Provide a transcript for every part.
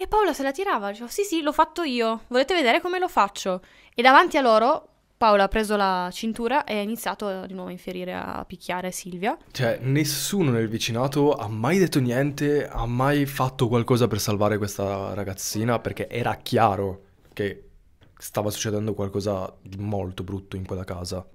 E Paola se la tirava, dicevo sì sì l'ho fatto io, volete vedere come lo faccio? E davanti a loro Paola ha preso la cintura e ha iniziato di nuovo a inferire, a picchiare Silvia. Cioè, nessuno nel vicinato ha mai detto niente, ha mai fatto qualcosa per salvare questa ragazzina perché era chiaro che stava succedendo qualcosa di molto brutto in quella casa.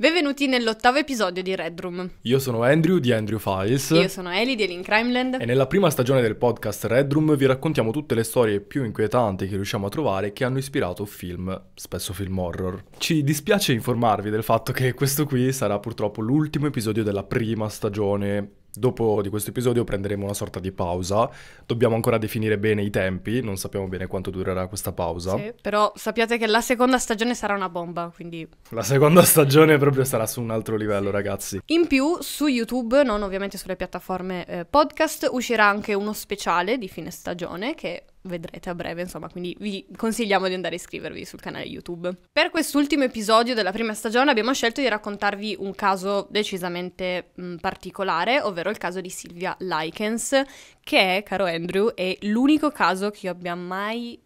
Benvenuti nell'ottavo episodio di Red Room. Io sono Andrew di Andrew Files. Io sono Eli di Elin Crimeland. E nella prima stagione del podcast Red Room vi raccontiamo tutte le storie più inquietanti che riusciamo a trovare che hanno ispirato film, spesso film horror. Ci dispiace informarvi del fatto che questo qui sarà purtroppo l'ultimo episodio della prima stagione Dopo di questo episodio prenderemo una sorta di pausa, dobbiamo ancora definire bene i tempi, non sappiamo bene quanto durerà questa pausa. Sì, però sappiate che la seconda stagione sarà una bomba, quindi... La seconda stagione proprio sarà su un altro livello, ragazzi. In più, su YouTube, non ovviamente sulle piattaforme eh, podcast, uscirà anche uno speciale di fine stagione che vedrete a breve, insomma, quindi vi consigliamo di andare a iscrivervi sul canale YouTube. Per quest'ultimo episodio della prima stagione abbiamo scelto di raccontarvi un caso decisamente mh, mm, particolare, ovvero il caso di Silvia Likens, che, caro Andrew, è l'unico caso che io abbia mai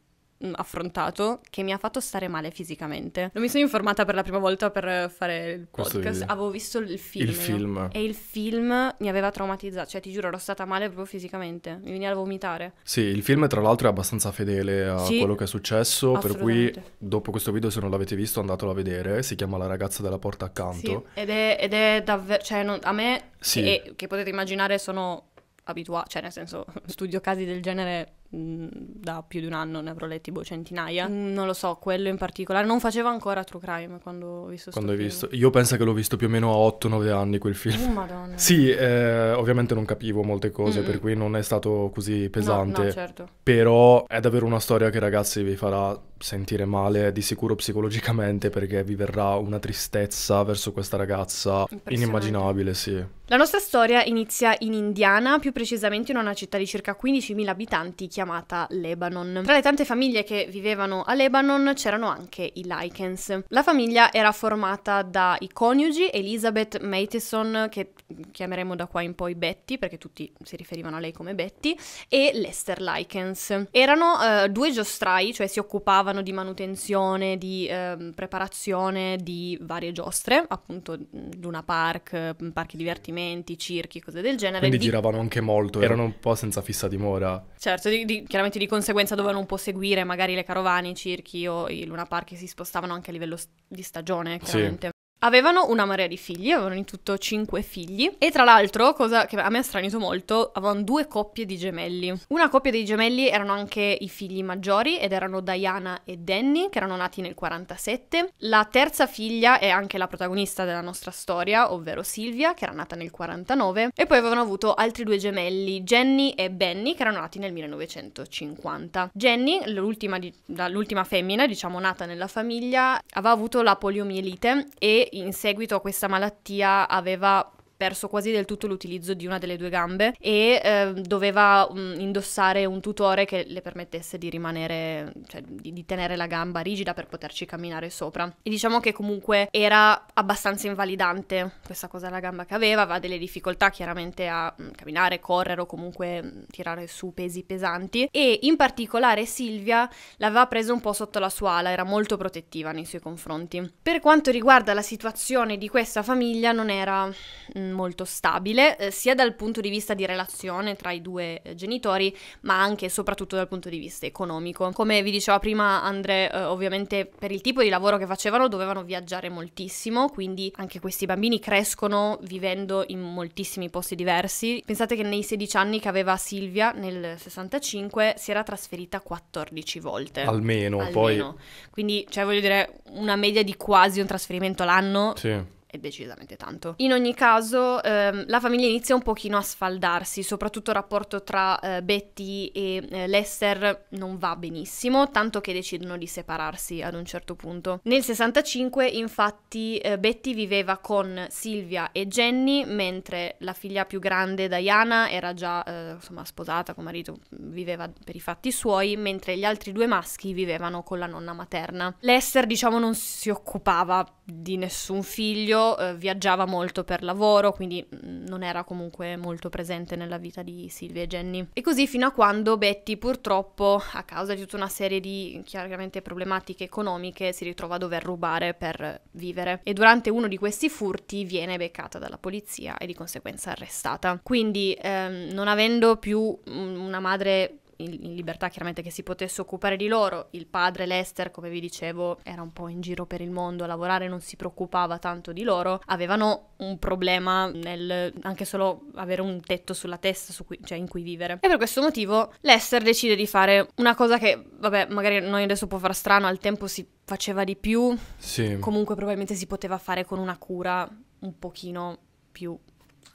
Mm, affrontato che mi ha fatto stare male fisicamente. Non mi sono informata per la prima volta per fare il podcast, avevo visto il film, il film. E il film mi aveva traumatizzato, cioè ti giuro ero stata male proprio fisicamente, mi veniva a vomitare. Sì, il film tra l'altro è abbastanza fedele a sì, quello che è successo, per cui dopo questo video se non l'avete visto andatelo a vedere, si chiama La ragazza della porta accanto. Sì, ed è, ed è davvero, cioè non, a me, sì. che, che potete immaginare sono abituata, cioè nel senso studio casi del genere Mm, da più di un anno ne avrò letti boh, centinaia. Mm, non lo so, quello in particolare. Non faceva ancora True Crime quando ho visto Quando hai film. visto? Io penso che l'ho visto più o meno a 8-9 anni quel film. Oh, madonna. Sì, eh, ovviamente non capivo molte cose, mm per cui non è stato così pesante. No, no, certo. Però è davvero una storia che ragazzi vi farà sentire male di sicuro psicologicamente perché vi verrà una tristezza verso questa ragazza inimmaginabile, sì. La nostra storia inizia in Indiana, più precisamente in una città di circa 15.000 abitanti chiamata Lebanon. Tra le tante famiglie che vivevano a Lebanon c'erano anche i Likens. La famiglia era formata dai coniugi Elizabeth Matheson, che chiameremo da qua in poi Betty, perché tutti si riferivano a lei come Betty, e Lester Likens. Erano eh, due giostrai, cioè si occupavano occupavano di manutenzione, di eh, preparazione di varie giostre, appunto Luna Park, parchi divertimenti, circhi, cose del genere. Quindi di... giravano anche molto, erano un po' senza fissa dimora. Certo, di, di, chiaramente di conseguenza dovevano un po' seguire magari le carovane, i circhi o i Luna Park che si spostavano anche a livello di stagione, chiaramente. Sì. Avevano una marea di figli, avevano in tutto cinque figli e tra l'altro, cosa che a me ha stranito molto, avevano due coppie di gemelli. Una coppia dei gemelli erano anche i figli maggiori ed erano Diana e Danny che erano nati nel 47. La terza figlia è anche la protagonista della nostra storia, ovvero Silvia che era nata nel 49 e poi avevano avuto altri due gemelli, Jenny e Benny che erano nati nel 1950. Jenny, l'ultima, di, l'ultima femmina diciamo nata nella famiglia, aveva avuto la poliomielite e in seguito a questa malattia aveva perso quasi del tutto l'utilizzo di una delle due gambe e eh, doveva um, indossare un tutore che le permettesse di rimanere, cioè di, di, tenere la gamba rigida per poterci camminare sopra. E diciamo che comunque era abbastanza invalidante questa cosa la gamba che aveva, aveva delle difficoltà chiaramente a mh, mm, camminare, correre o comunque mh, mm, tirare su pesi pesanti e in particolare Silvia l'aveva presa un po' sotto la sua ala, era molto protettiva nei suoi confronti. Per quanto riguarda la situazione di questa famiglia non era mh, molto stabile, eh, sia dal punto di vista di relazione tra i due eh, genitori, ma anche e soprattutto dal punto di vista economico. Come vi diceva prima Andre, eh, ovviamente per il tipo di lavoro che facevano dovevano viaggiare moltissimo, quindi anche questi bambini crescono vivendo in moltissimi posti diversi. Pensate che nei 16 anni che aveva Silvia nel 65 si era trasferita 14 volte. Almeno, Almeno. poi. Quindi, cioè, voglio dire, una media di quasi un trasferimento l'anno. Sì è decisamente tanto. In ogni caso ehm, la famiglia inizia un pochino a sfaldarsi, soprattutto il rapporto tra eh, Betty e eh, Lester non va benissimo, tanto che decidono di separarsi ad un certo punto. Nel 65 infatti eh, Betty viveva con Silvia e Jenny, mentre la figlia più grande Diana era già eh, insomma, sposata con marito, viveva per i fatti suoi, mentre gli altri due maschi vivevano con la nonna materna. Lester diciamo non si occupava di nessun figlio, eh, viaggiava molto per lavoro, quindi mm, non era comunque molto presente nella vita di Silvia e Jenny. E così fino a quando Betty purtroppo, a causa di tutta una serie di chiaramente problematiche economiche, si ritrova a dover rubare per vivere. E durante uno di questi furti viene beccata dalla polizia e di conseguenza arrestata. Quindi ehm, non avendo più mm, una madre in libertà chiaramente che si potesse occupare di loro. Il padre Lester, come vi dicevo, era un po' in giro per il mondo a lavorare, non si preoccupava tanto di loro. Avevano un problema nel anche solo avere un tetto sulla testa su cui, cioè in cui vivere. E per questo motivo Lester decide di fare una cosa che, vabbè, magari noi adesso può far strano, al tempo si faceva di più. Sì. Comunque probabilmente si poteva fare con una cura un pochino più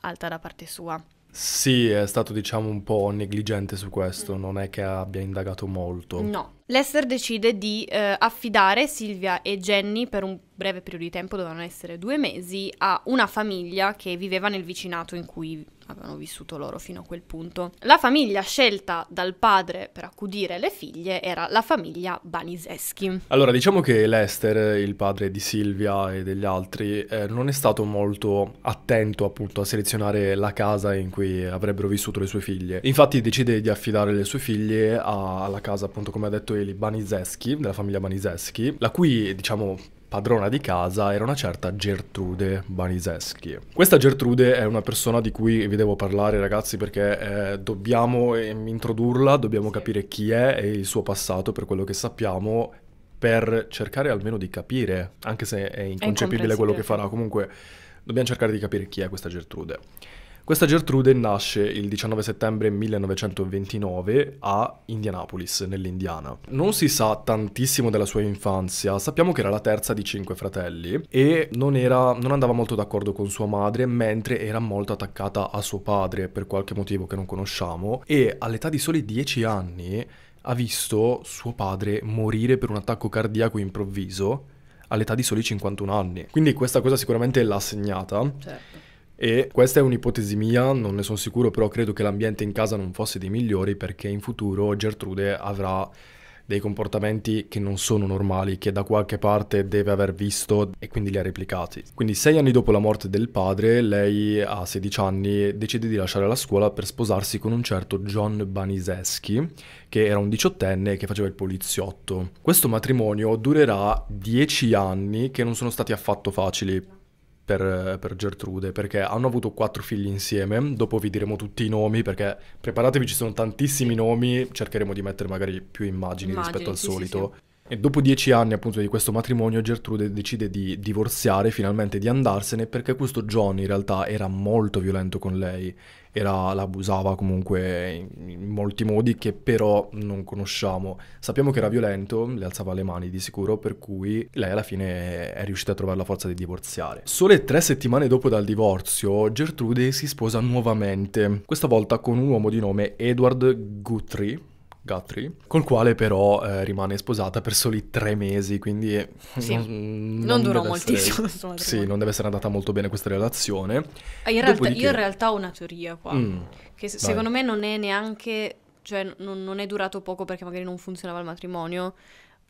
alta da parte sua. Sì, è stato diciamo un po' negligente su questo, mm. non è che abbia indagato molto. No. Lester decide di eh, affidare Silvia e Jenny per un breve periodo di tempo, dovevano essere due mesi, a una famiglia che viveva nel vicinato in cui avevano vissuto loro fino a quel punto. La famiglia scelta dal padre per accudire le figlie era la famiglia Baniseschi. Allora, diciamo che Lester, il padre di Silvia e degli altri, eh, non è stato molto attento appunto a selezionare la casa in cui avrebbero vissuto le sue figlie. Infatti decide di affidare le sue figlie alla casa appunto come ha detto Eli Baniseschi, della famiglia Baniseschi, la cui diciamo padrona di casa era una certa Gertrude Baniseschi. Questa Gertrude è una persona di cui vi devo parlare ragazzi perché eh, dobbiamo eh, introdurla, dobbiamo capire chi è e il suo passato per quello che sappiamo per cercare almeno di capire, anche se è inconcepibile quello che farà, comunque dobbiamo cercare di capire chi è questa Gertrude. Questa Gertrude nasce il 19 settembre 1929 a Indianapolis, nell'Indiana. Non si sa tantissimo della sua infanzia, sappiamo che era la terza di cinque fratelli e non, era, non andava molto d'accordo con sua madre, mentre era molto attaccata a suo padre per qualche motivo che non conosciamo e all'età di soli 10 anni ha visto suo padre morire per un attacco cardiaco improvviso all'età di soli 51 anni. Quindi questa cosa sicuramente l'ha segnata. Certo. E questa è un'ipotesi mia, non ne sono sicuro, però credo che l'ambiente in casa non fosse dei migliori perché in futuro Gertrude avrà dei comportamenti che non sono normali, che da qualche parte deve aver visto e quindi li ha replicati. Quindi sei anni dopo la morte del padre, lei a 16 anni decide di lasciare la scuola per sposarsi con un certo John Baniseschi, che era un diciottenne che faceva il poliziotto. Questo matrimonio durerà 10 anni che non sono stati affatto facili per, per, Gertrude perché hanno avuto quattro figli insieme, dopo vi diremo tutti i nomi perché preparatevi ci sono tantissimi nomi, cercheremo di mettere magari più immagini, immagini rispetto al sì, solito. Sì, e dopo dieci anni appunto di questo matrimonio Gertrude decide di divorziare, finalmente di andarsene, perché questo John in realtà era molto violento con lei, era, la comunque in, in molti modi che però non conosciamo. Sappiamo che era violento, le alzava le mani di sicuro, per cui lei alla fine è riuscita a trovare la forza di divorziare. Sole tre settimane dopo dal divorzio, Gertrude si sposa nuovamente, questa volta con un uomo di nome Edward Guthrie Guthrie, col quale però eh, rimane sposata per soli tre mesi, quindi eh, sì. non, non durò moltissimo. Essere, sì, non deve essere andata molto bene questa relazione. Ah, in realtà, Dopodiché... Io in realtà ho una teoria qua, mm, che se, secondo me non è neanche, cioè non, non è durato poco perché magari non funzionava il matrimonio,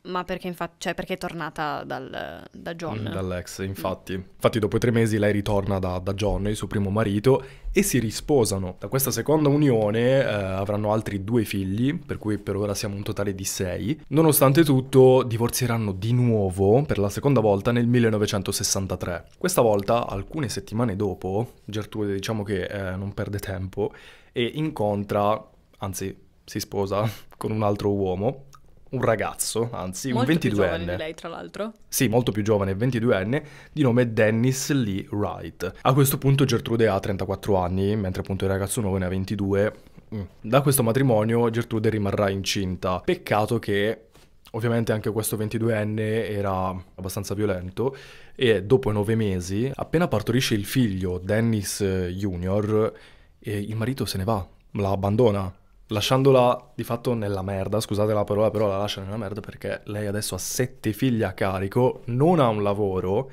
ma perché, infa- cioè perché è tornata dal, da John. Mm, dall'ex, infatti. Mm. Infatti dopo tre mesi lei ritorna da, da, John, il suo primo marito, e si risposano. Da questa seconda unione eh, avranno altri due figli, per cui per ora siamo un totale di sei. Nonostante tutto, divorzieranno di nuovo per la seconda volta nel 1963. Questa volta, alcune settimane dopo, Gertrude diciamo che eh, non perde tempo e incontra, anzi si sposa con un altro uomo un ragazzo, anzi molto un 22enne. Molto più giovane di lei, tra l'altro. Sì, molto più giovane, 22enne, di nome Dennis Lee Wright. A questo punto Gertrude ha 34 anni, mentre appunto il ragazzo nuovo ne ha 22. Mm. Da questo matrimonio Gertrude rimarrà incinta. Peccato che Ovviamente anche questo 22enne era abbastanza violento e dopo nove mesi, appena partorisce il figlio, Dennis eh, Jr., eh, il marito se ne va, la abbandona lasciandola di fatto nella merda, scusate la parola, però la lascia nella merda perché lei adesso ha sette figli a carico, non ha un lavoro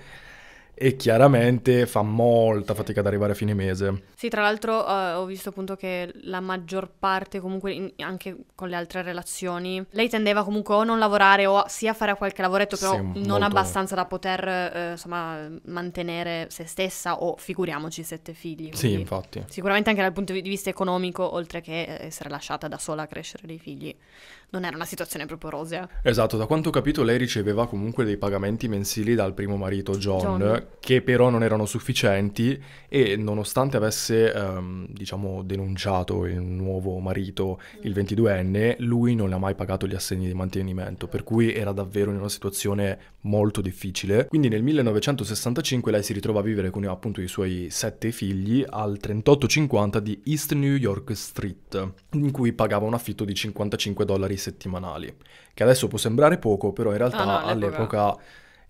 e chiaramente fa molta fatica ad arrivare a fine mese. Sì, tra l'altro uh, ho visto appunto che la maggior parte comunque in, anche con le altre relazioni lei tendeva comunque o a non lavorare o a, sì a fare qualche lavoretto però sì, non molto... abbastanza da poter uh, insomma mantenere se stessa o figuriamoci sette figli. sì, infatti. Sicuramente anche dal punto di vista economico oltre che eh, essere lasciata da sola a crescere dei figli non era una situazione proprio rosea. Esatto, da quanto ho capito lei riceveva comunque dei pagamenti mensili dal primo marito John, John. che però non erano sufficienti e nonostante avesse, ehm, diciamo, denunciato il nuovo marito, il 22enne, mm. lui non le ha mai pagato gli assegni di mantenimento, per cui era davvero in una situazione molto difficile. Quindi nel 1965 lei si ritrova a vivere con appunto i suoi sette figli al 3850 di East New York Street, in cui pagava un affitto di 55 dollari orari settimanali, che adesso può sembrare poco, però in realtà ah, no, all'epoca... all'epoca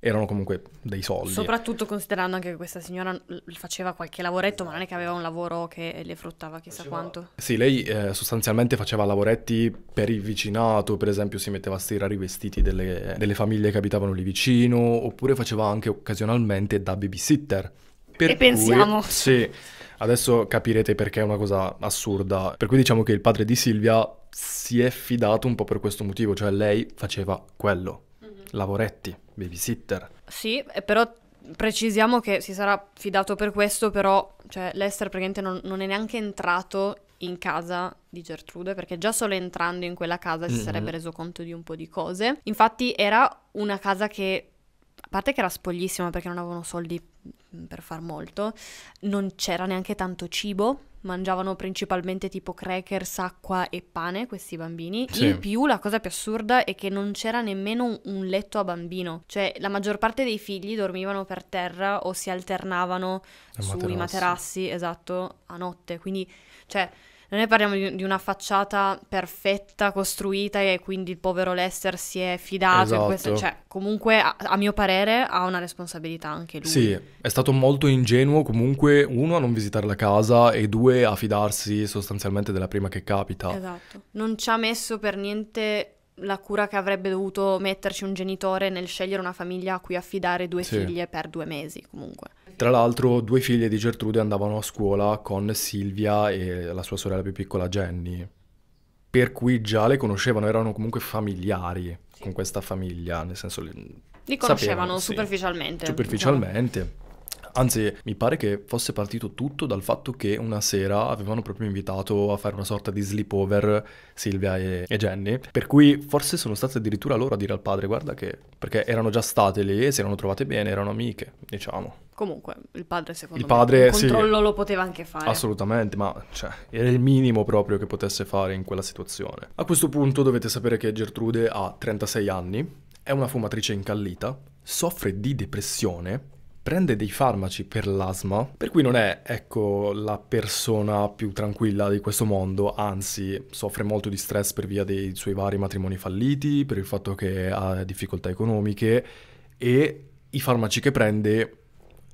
erano comunque dei soldi. Soprattutto considerando anche che questa signora faceva qualche lavoretto, ma non è che aveva un lavoro che le fruttava chissà faceva... quanto. Sì, lei eh, sostanzialmente faceva lavoretti per il vicinato, per esempio si metteva a stirare i vestiti delle, delle famiglie che abitavano lì vicino, oppure faceva anche occasionalmente da babysitter. Per e cui, pensiamo. Sì, Adesso capirete perché è una cosa assurda. Per cui diciamo che il padre di Silvia si è fidato un po' per questo motivo, cioè lei faceva quello, mm-hmm. lavoretti, babysitter. Sì, però precisiamo che si sarà fidato per questo, però cioè, Lester praticamente non, non è neanche entrato in casa di Gertrude perché già solo entrando in quella casa mm-hmm. si mhm. sarebbe reso conto di un po' di cose. Infatti era una casa che a parte che era spoglissima perché non avevano soldi mm, per far molto, non c'era neanche tanto cibo, mangiavano principalmente tipo crackers, acqua e pane questi bambini. Sì. In più la cosa più assurda è che non c'era nemmeno un letto a bambino, cioè la maggior parte dei figli dormivano per terra o si alternavano sui materassi. esatto, a notte, quindi cioè noi parliamo di, una facciata perfetta, costruita e quindi il povero Lester si è fidato. Esatto. Questo, cioè, comunque, a, a, mio parere, ha una responsabilità anche lui. Sì, è stato molto ingenuo comunque, uno, a non visitare la casa e due, a fidarsi sostanzialmente della prima che capita. Esatto. Non ci ha messo per niente la cura che avrebbe dovuto metterci un genitore nel scegliere una famiglia a cui affidare due sì. figlie per due mesi comunque. Tra l'altro due figlie di Gertrude andavano a scuola con Silvia e la sua sorella più piccola Jenny, per cui già le conoscevano, erano comunque familiari sì. con questa famiglia, nel senso... Le, li conoscevano sapevano, superficialmente. Sì, superficialmente. Diciamo. Anzi, mi pare che fosse partito tutto dal fatto che una sera avevano proprio invitato a fare una sorta di sleepover Silvia e, e Jenny. Per cui forse sono state addirittura loro a dire al padre: guarda che. perché erano già state lì e si erano trovate bene, erano amiche, diciamo. Comunque, il padre secondo il padre, me il controllo sì, lo poteva anche fare. Assolutamente, ma cioè, era il minimo proprio che potesse fare in quella situazione. A questo punto dovete sapere che Gertrude ha 36 anni, è una fumatrice incallita, soffre di depressione, prende dei farmaci per l'asma, per cui non è, ecco, la persona più tranquilla di questo mondo, anzi soffre molto di stress per via dei suoi vari matrimoni falliti, per il fatto che ha difficoltà economiche e i farmaci che prende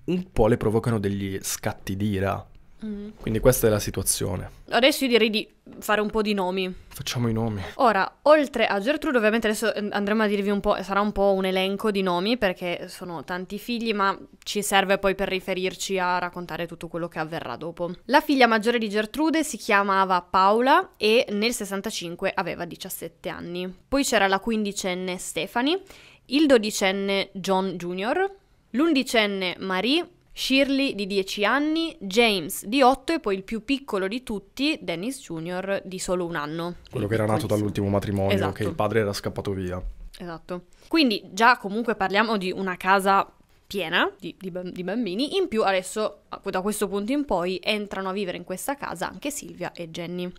un po' le provocano degli scatti di ira. Mm. Quindi questa è la situazione. Adesso io direi di fare un po' di nomi. Facciamo i nomi. Ora, oltre a Gertrude, ovviamente adesso eh, andremo a dirvi un po', sarà un po' un elenco di nomi perché sono tanti figli, ma ci serve poi per riferirci a raccontare tutto quello che avverrà dopo. La figlia maggiore di Gertrude si chiamava Paola e nel 65 aveva 17 anni. Poi c'era la quindicenne Stephanie, il dodicenne John Jr., L'undicenne Marie, Shirley di 10 anni, James di 8 e poi il più piccolo di tutti, Dennis Jr. di solo un anno. Quello che era nato dall'ultimo matrimonio, esatto. che il padre era scappato via. Esatto. Quindi già comunque parliamo di una casa piena di, di, di, bambini. In più adesso, da questo punto in poi, entrano a vivere in questa casa anche Silvia e Jenny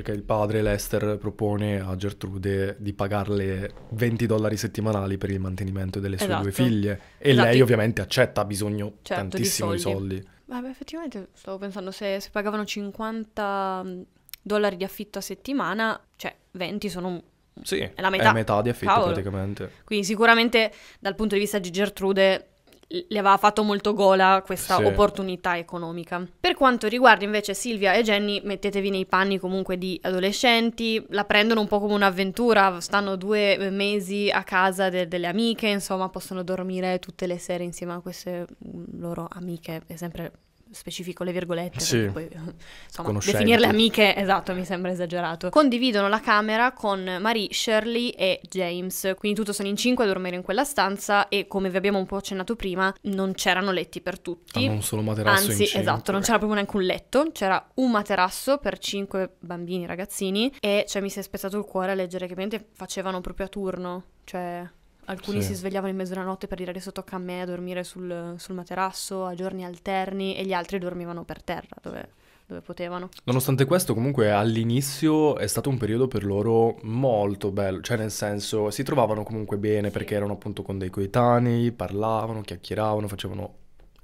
perché il padre Lester propone a Gertrude di pagarle 20 dollari settimanali per il mantenimento delle sue esatto. due figlie e esatto. lei ovviamente accetta, ha bisogno certo, tantissimo di soldi. di soldi. Vabbè, effettivamente stavo pensando se, se pagavano 50 mm, dollari di affitto a settimana, cioè 20 sono sì, è la metà. È metà di affitto Cavolo. praticamente. Quindi sicuramente dal punto di vista di Gertrude le aveva fatto molto gola questa sì. opportunità economica. Per quanto riguarda invece Silvia e Jenny, mettetevi nei panni comunque di adolescenti, la prendono un po' come un'avventura, stanno due mesi a casa de- delle amiche, insomma possono dormire tutte le sere insieme a queste mm, loro amiche, è sempre specifico le virgolette, sì. poi insomma, definirle amiche, esatto, mi sembra esagerato. Condividono la camera con Marie, Shirley e James, quindi tutto sono in cinque a dormire in quella stanza e come vi abbiamo un po' accennato prima, non c'erano letti per tutti. Ah, non solo materasso Anzi, esatto, non c'era proprio neanche un letto, c'era un materasso per cinque bambini, ragazzini e cioè mi si è spezzato il cuore a leggere che ovviamente facevano proprio a turno, cioè alcuni sì. si svegliavano in mezzo alla notte per girare sotto a me a dormire sul, sul, materasso a giorni alterni e gli altri dormivano per terra dove, dove potevano. Nonostante questo, comunque all'inizio è stato un periodo per loro molto bello, cioè nel senso si trovavano comunque bene sì. perché erano appunto con dei coetanei, parlavano, chiacchieravano, facevano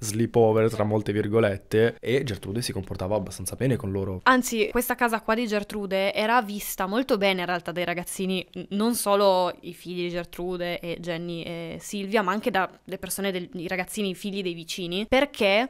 sleepover tra molte virgolette e Gertrude si comportava abbastanza bene con loro. Anzi, questa casa qua di Gertrude era vista molto bene in realtà dai ragazzini, non solo i figli di Gertrude e Jenny e Silvia, ma anche dalle persone, dei ragazzini i figli dei vicini, perché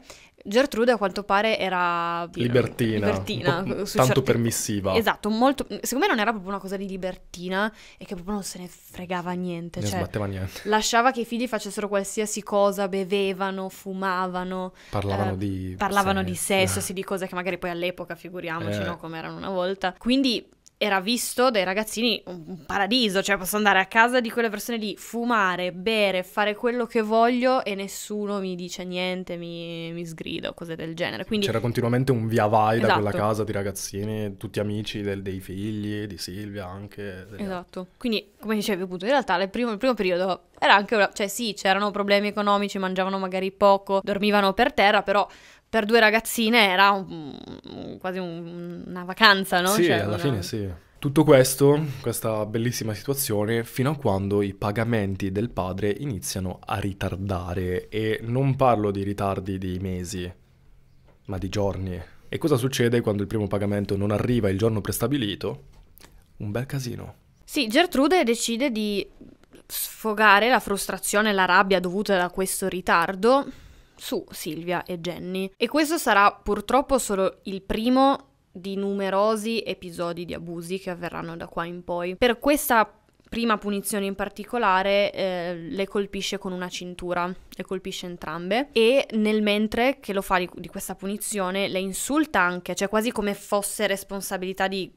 Gertrude a quanto pare era eh, libertina, libertina tanto certi... permissiva. Esatto, molto... secondo me non era proprio una cosa di libertina e che proprio non se ne fregava niente. Ne cioè, sbatteva niente. Lasciava che i figli facessero qualsiasi cosa, bevevano, fumavano. Parlavano eh, di... Parlavano sesso. di sesso, eh. sì, di cose che magari poi all'epoca figuriamoci, eh. no, come erano una volta. Quindi era visto dai ragazzini un paradiso, cioè posso andare a casa di quelle persone lì, fumare, bere, fare quello che voglio e nessuno mi dice niente, mi, mi sgrido, cose del genere. Quindi... C'era continuamente un via vai esatto. da quella esatto. casa di ragazzini, tutti amici del, dei figli, di Silvia anche. Esatto, altri. quindi come dicevi appunto in realtà nel primo, il primo periodo era anche, una... cioè sì c'erano problemi economici, mangiavano magari poco, dormivano per terra, però per due ragazzine era un, quasi un, una vacanza, no? Sì, cioè, alla una... fine sì. Tutto questo, questa bellissima situazione, fino a quando i pagamenti del padre iniziano a ritardare e non parlo di ritardi di mesi, ma di giorni. E cosa succede quando il primo pagamento non arriva il giorno prestabilito? Un bel casino. Sì, Gertrude decide di sfogare la frustrazione e la rabbia dovuta da questo ritardo su Silvia e Jenny. E questo sarà purtroppo solo il primo di numerosi episodi di abusi che avverranno da qua in poi. Per questa prima punizione in particolare eh, le colpisce con una cintura, le colpisce entrambe e nel mentre che lo fa di, di questa punizione le insulta anche, cioè quasi come fosse responsabilità di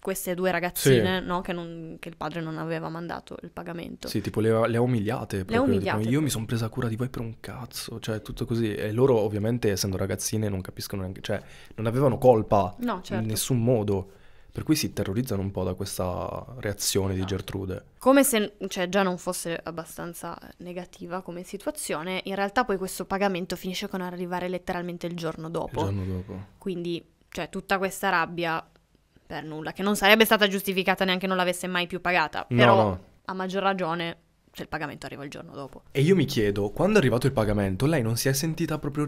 queste due ragazzine, sì. no? che, non, che, il padre non aveva mandato il pagamento. Sì, tipo le, le ha umiliate. Proprio, le ha umiliate. Tipo, io mi sono presa cura di voi per un cazzo, cioè tutto così. E loro ovviamente, essendo ragazzine, non capiscono neanche, cioè non avevano colpa no, certo. in nessun modo. Per cui si terrorizzano un po' da questa reazione no. di Gertrude. Come se cioè, già non fosse abbastanza negativa come situazione, in realtà poi questo pagamento finisce con arrivare letteralmente il giorno dopo. Il giorno dopo. Quindi, cioè, tutta questa rabbia per nulla, che non sarebbe stata giustificata neanche non l'avesse mai più pagata, però no, a maggior ragione se il pagamento arriva il giorno dopo. E io mi chiedo, quando è arrivato il pagamento, lei non si è sentita proprio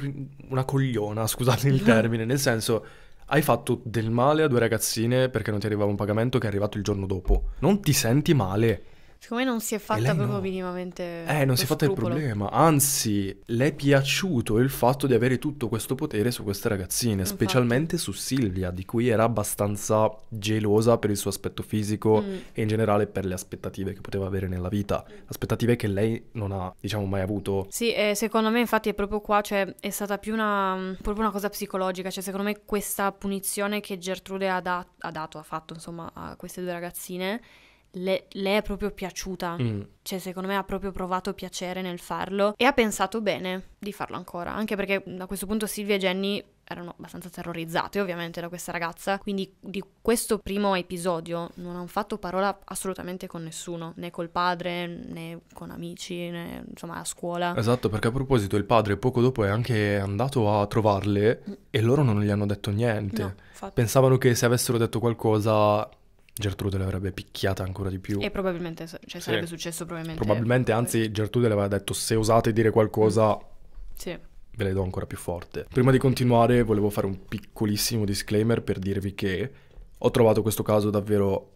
una cogliona, scusate il termine, nel senso hai fatto del male a due ragazzine perché non ti arrivava un pagamento che è arrivato il giorno dopo. Non ti senti male? Secondo me non si è fatta proprio no. minimamente. Eh, non si è fatta il problema. Anzi, le è piaciuto il fatto di avere tutto questo potere su queste ragazzine, Infatti. specialmente su Silvia, di cui era abbastanza gelosa per il suo aspetto fisico mm. e in generale per le aspettative che poteva avere nella vita. Aspettative che lei non ha, diciamo, mai avuto. Sì, e secondo me, infatti, è proprio qua, cioè, è stata più una, proprio una cosa psicologica. Cioè, secondo me, questa punizione che Gertrude ha, da- ha dato, ha fatto, insomma, a queste due ragazzine le, le, è proprio piaciuta. Mm. Cioè, secondo me ha proprio provato piacere nel farlo e ha pensato bene di farlo ancora. Anche perché a questo punto Silvia e Jenny erano abbastanza terrorizzate ovviamente da questa ragazza, quindi di questo primo episodio non hanno fatto parola assolutamente con nessuno, né col padre, né con amici, né insomma a scuola. Esatto, perché a proposito il padre poco dopo è anche andato a trovarle mm. e loro non gli hanno detto niente. No, Pensavano che se avessero detto qualcosa Gertrude l'avrebbe picchiata ancora di più. E probabilmente, cioè sarebbe successo probabilmente. Probabilmente, anzi, Gertrude le aveva detto se osate dire qualcosa... Mm. Sì. Ve le do ancora più forte. Prima di continuare volevo fare un piccolissimo disclaimer per dirvi che ho trovato questo caso davvero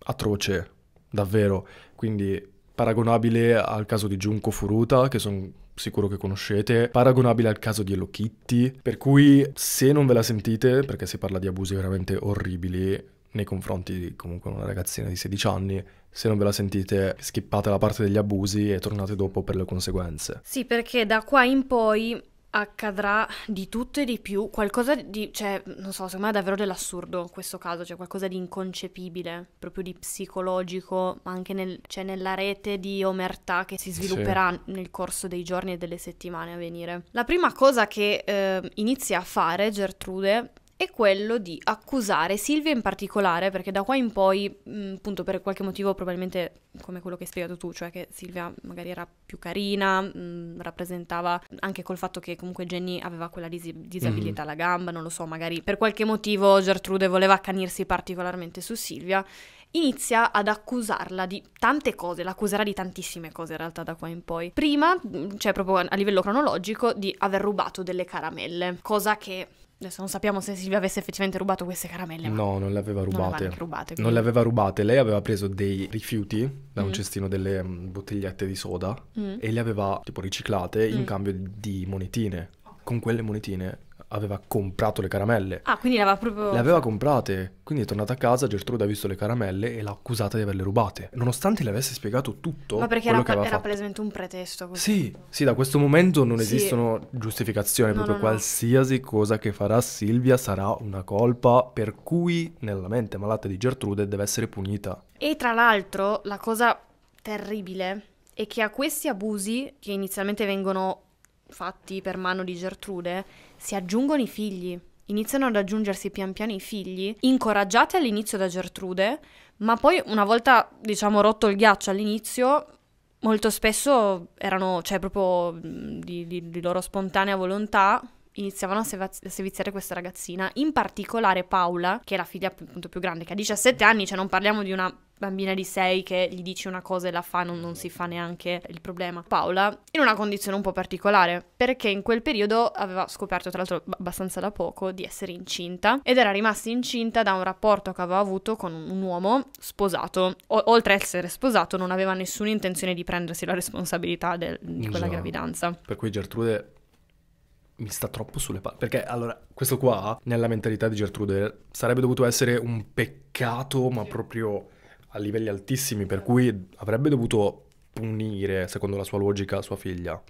atroce, davvero, quindi paragonabile al caso di Junko Furuta, che sono sicuro che conoscete, paragonabile al caso di Hello Kitty, per cui se non ve la sentite, perché si parla di abusi veramente orribili, nei confronti di comunque una ragazzina di 16 anni. Se non ve la sentite, schippate la parte degli abusi e tornate dopo per le conseguenze. Sì, perché da qua in poi accadrà di tutto e di più, qualcosa di, cioè, non so, secondo me è davvero dell'assurdo questo caso, cioè qualcosa di inconcepibile, proprio di psicologico, ma anche nel, cioè, nella rete di omertà che si svilupperà sì. nel corso dei giorni e delle settimane a venire. La prima cosa che eh, inizia a fare Gertrude è quello di accusare Silvia in particolare, perché da qua in poi, mh, mm, appunto per qualche motivo probabilmente come quello che hai spiegato tu, cioè che Silvia magari era più carina, mh, mm, rappresentava anche col fatto che comunque Jenny aveva quella dis- disabilità alla gamba, non lo so, magari per qualche motivo Gertrude voleva accanirsi particolarmente su Silvia, inizia ad accusarla di tante cose, l'accuserà di tantissime cose in realtà da qua in poi. Prima, mm, cioè proprio a livello cronologico, di aver rubato delle caramelle, cosa che Adesso non sappiamo se Silvia avesse effettivamente rubato queste caramelle. no, non le aveva rubate. Non le, rubate non le aveva rubate. Lei aveva preso dei rifiuti da mm. un cestino delle mm, bottigliette di soda mm. e le aveva tipo riciclate mm. in cambio di monetine. Con quelle monetine aveva comprato le caramelle. Ah, quindi le aveva proprio... Le aveva comprate. Quindi è tornata a casa, Gertrude ha visto le caramelle e l'ha accusata di averle rubate. Nonostante le avesse spiegato tutto... Ma perché era, pa- era palesemente un pretesto. Sì, sì, da questo momento non sì. esistono giustificazioni. No, proprio no, no. qualsiasi cosa che farà Silvia sarà una colpa per cui nella mente malata di Gertrude deve essere punita. E tra l'altro la cosa terribile è che a questi abusi, che inizialmente vengono fatti per mano di Gertrude, si aggiungono i figli. Iniziano ad aggiungersi pian piano i figli, incoraggiati all'inizio da Gertrude, ma poi una volta, diciamo, rotto il ghiaccio all'inizio, molto spesso erano, cioè proprio di, di, di loro spontanea volontà, iniziavano a seviziare questa ragazzina, in particolare Paola, che è la figlia appunto più grande, che ha 17 anni, cioè non parliamo di una bambina di 6 che gli dici una cosa e la fa, non, non, si fa neanche il problema. Paola in una condizione un po' particolare, perché in quel periodo aveva scoperto, tra l'altro abbastanza da poco, di essere incinta ed era rimasta incinta da un rapporto che aveva avuto con un uomo sposato. O- oltre a essere sposato, non aveva nessuna intenzione di prendersi la responsabilità del, di quella so. gravidanza. Per cui Gertrude mi sta troppo sulle palle. Perché allora, questo qua, nella mentalità di Gertrude, sarebbe dovuto essere un peccato, ma proprio a livelli altissimi, per cui avrebbe dovuto punire, secondo la sua logica, sua figlia.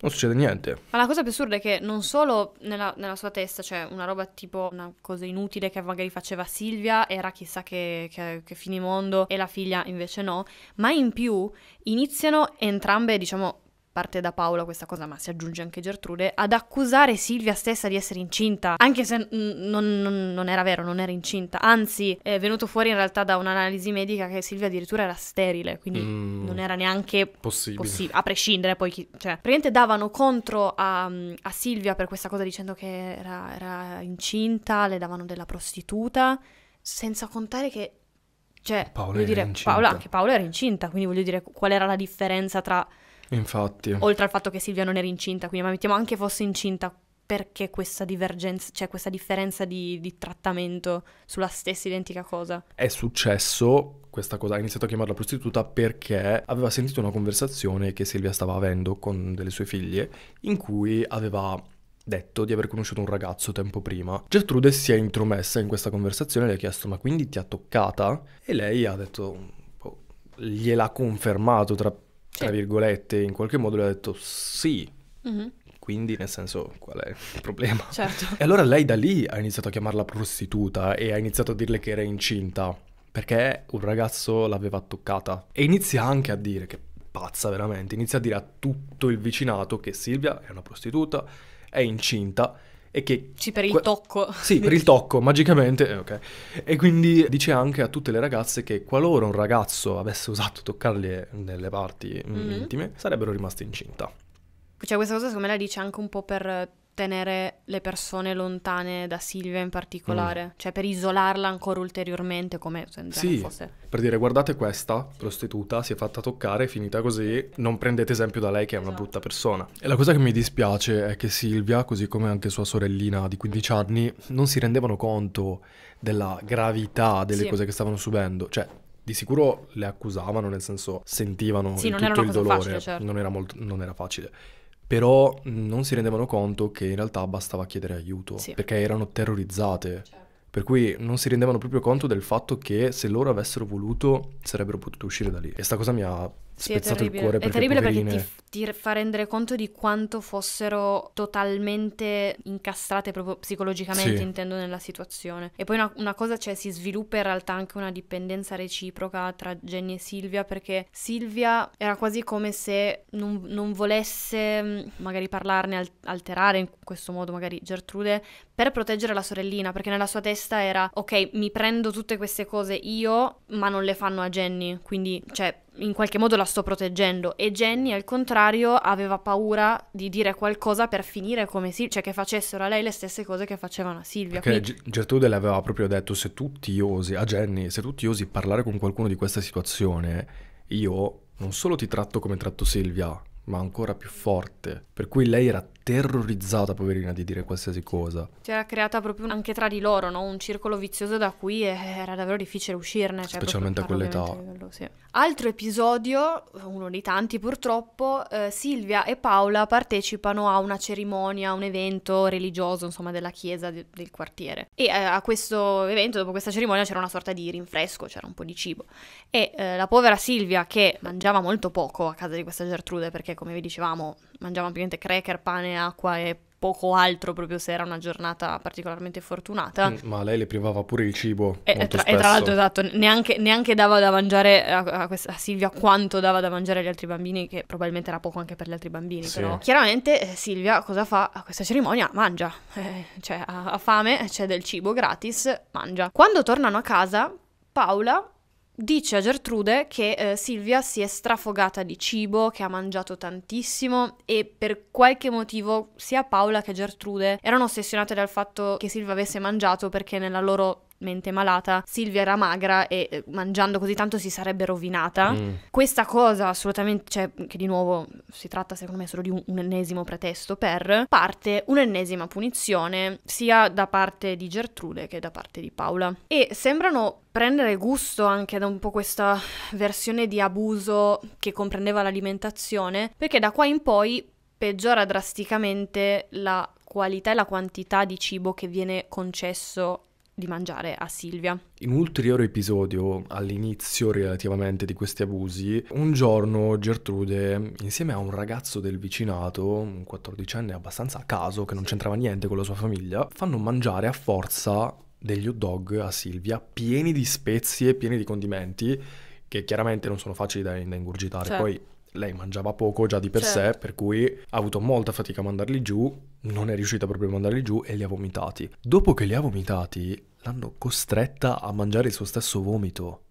Non succede niente. Ma la cosa più assurda è che non solo nella, nella sua testa c'è una roba tipo una cosa inutile che magari faceva Silvia, era chissà che, che, che finimondo e la figlia invece no, ma in più iniziano entrambe, diciamo, parte da Paola questa cosa, ma si aggiunge anche Gertrude, ad accusare Silvia stessa di essere incinta, anche se non, non, non era vero, non era incinta. Anzi, è venuto fuori in realtà da un'analisi medica che Silvia addirittura era sterile, quindi mm, non era neanche possibile. Possi- a prescindere poi chi... Cioè, praticamente davano contro a, a, Silvia per questa cosa dicendo che era, era incinta, le davano della prostituta, senza contare che... Cioè, Paola voglio dire, Paola, anche Paola era incinta, quindi voglio dire qual era la differenza tra Infatti. Oltre al fatto che Silvia non era incinta, quindi ma mettiamo anche fosse incinta, perché questa divergenza, cioè questa differenza di, di, trattamento sulla stessa identica cosa? È successo questa cosa, ha iniziato a chiamarla prostituta perché aveva sentito una conversazione che Silvia stava avendo con delle sue figlie in cui aveva detto di aver conosciuto un ragazzo tempo prima. Gertrude si è intromessa in questa conversazione, le ha chiesto ma quindi ti ha toccata? E lei ha detto, boh, gliel'ha confermato tra tra virgolette, in qualche modo le ha detto sì. Mm-hmm. Quindi, nel senso, qual è il problema? Certo. E allora lei da lì ha iniziato a chiamarla prostituta e ha iniziato a dirle che era incinta perché un ragazzo l'aveva toccata. E inizia anche a dire che pazza veramente, inizia a dire a tutto il vicinato che Silvia è una prostituta, è incinta e che... Sì, per il tocco. Sì, per il tocco, magicamente, eh, ok. E quindi dice anche a tutte le ragazze che qualora un ragazzo avesse osato toccarle nelle parti mm-hmm. intime, sarebbero rimaste incinta. Cioè questa cosa secondo me la dice anche un po' per tenere le persone lontane da Silvia in particolare, mm. cioè per isolarla ancora ulteriormente come se sì, fosse. Per dire guardate questa prostituta si è fatta toccare, è finita così, non prendete esempio da lei che è una esatto. brutta persona. E la cosa che mi dispiace è che Silvia, così come anche sua sorellina di 15 anni, non si rendevano conto della gravità delle sì. cose che stavano subendo, cioè di sicuro le accusavano, nel senso sentivano sì, tutto il dolore, facile, certo. non, era molto, non era facile però non si rendevano conto che in realtà bastava chiedere aiuto, sì. perché erano terrorizzate. Certo. Per cui non si rendevano proprio conto del fatto che se loro avessero voluto sarebbero potute uscire da lì. E sta cosa mi ha sì, spezzato il cuore perché È terribile poverine... perché ti, ti, fa rendere conto di quanto fossero totalmente incastrate proprio psicologicamente, sì. intendo, nella situazione. E poi una, una, cosa, cioè, si sviluppa in realtà anche una dipendenza reciproca tra Jenny e Silvia, perché Silvia era quasi come se non, non volesse mm, magari parlarne, alterare in questo modo magari Gertrude, per proteggere la sorellina, perché nella sua testa era ok, mi prendo tutte queste cose io, ma non le fanno a Jenny, quindi cioè in qualche modo la sto proteggendo e Jenny al contrario aveva paura di dire qualcosa per finire come Silvia, cioè che facessero a lei le stesse cose che facevano a Silvia. Perché Quindi... Gertrude le aveva proprio detto se tu ti osi, a Jenny, se tu ti osi parlare con qualcuno di questa situazione, io non solo ti tratto come tratto Silvia, ma ancora più forte, per cui lei era terrorizzata, poverina, di dire qualsiasi cosa. Si era creata proprio anche tra di loro, no? un circolo vizioso da cui eh, era davvero difficile uscirne. Cioè Specialmente a quell'età. Livello, sì. Altro episodio, uno dei tanti purtroppo, eh, Silvia e Paola partecipano a una cerimonia, a un evento religioso, insomma, della chiesa de- del quartiere. E eh, a questo evento, dopo questa cerimonia, c'era una sorta di rinfresco, c'era un po' di cibo. E eh, la povera Silvia, che mangiava molto poco a casa di questa Gertrude, perché come vi dicevamo, mangiavamo praticamente cracker, pane, acqua e poco altro proprio se era una giornata particolarmente fortunata. Mm, ma lei le privava pure il cibo. E, tra, e tra, l'altro, esatto, neanche, neanche dava da mangiare a, a, questa, a, Silvia quanto dava da mangiare agli altri bambini, che probabilmente era poco anche per gli altri bambini. Sì. Però chiaramente eh, Silvia cosa fa a questa cerimonia? Mangia, eh, cioè ha, ha fame, c'è del cibo gratis, mangia. Quando tornano a casa, Paola dice a Gertrude che eh, Silvia si è strafogata di cibo, che ha mangiato tantissimo e per qualche motivo sia Paola che Gertrude erano ossessionate dal fatto che Silvia avesse mangiato perché nella loro gravemente malata, Silvia era magra e eh, mangiando così tanto si sarebbe rovinata. Mm. Questa cosa assolutamente, cioè, che di nuovo si tratta secondo me solo di un, un ennesimo pretesto per, parte un'ennesima punizione sia da parte di Gertrude che da parte di Paola. E sembrano prendere gusto anche da un po' questa versione di abuso che comprendeva l'alimentazione, perché da qua in poi peggiora drasticamente la qualità e la quantità di cibo che viene concesso di mangiare a Silvia. In un ulteriore episodio, all'inizio relativamente di questi abusi, un giorno Gertrude, insieme a un ragazzo del vicinato, un 14enne abbastanza a caso, che non c'entrava niente con la sua famiglia, fanno mangiare a forza degli hot dog a Silvia, pieni di spezie, pieni di condimenti, che chiaramente non sono facili da, da ingurgitare. Cioè. Poi lei mangiava poco già di per cioè. sé, per cui ha avuto molta fatica a mandarli giù non è riuscita proprio a mandarli giù e li ha vomitati. Dopo che li ha vomitati, l'hanno costretta a mangiare il suo stesso vomito.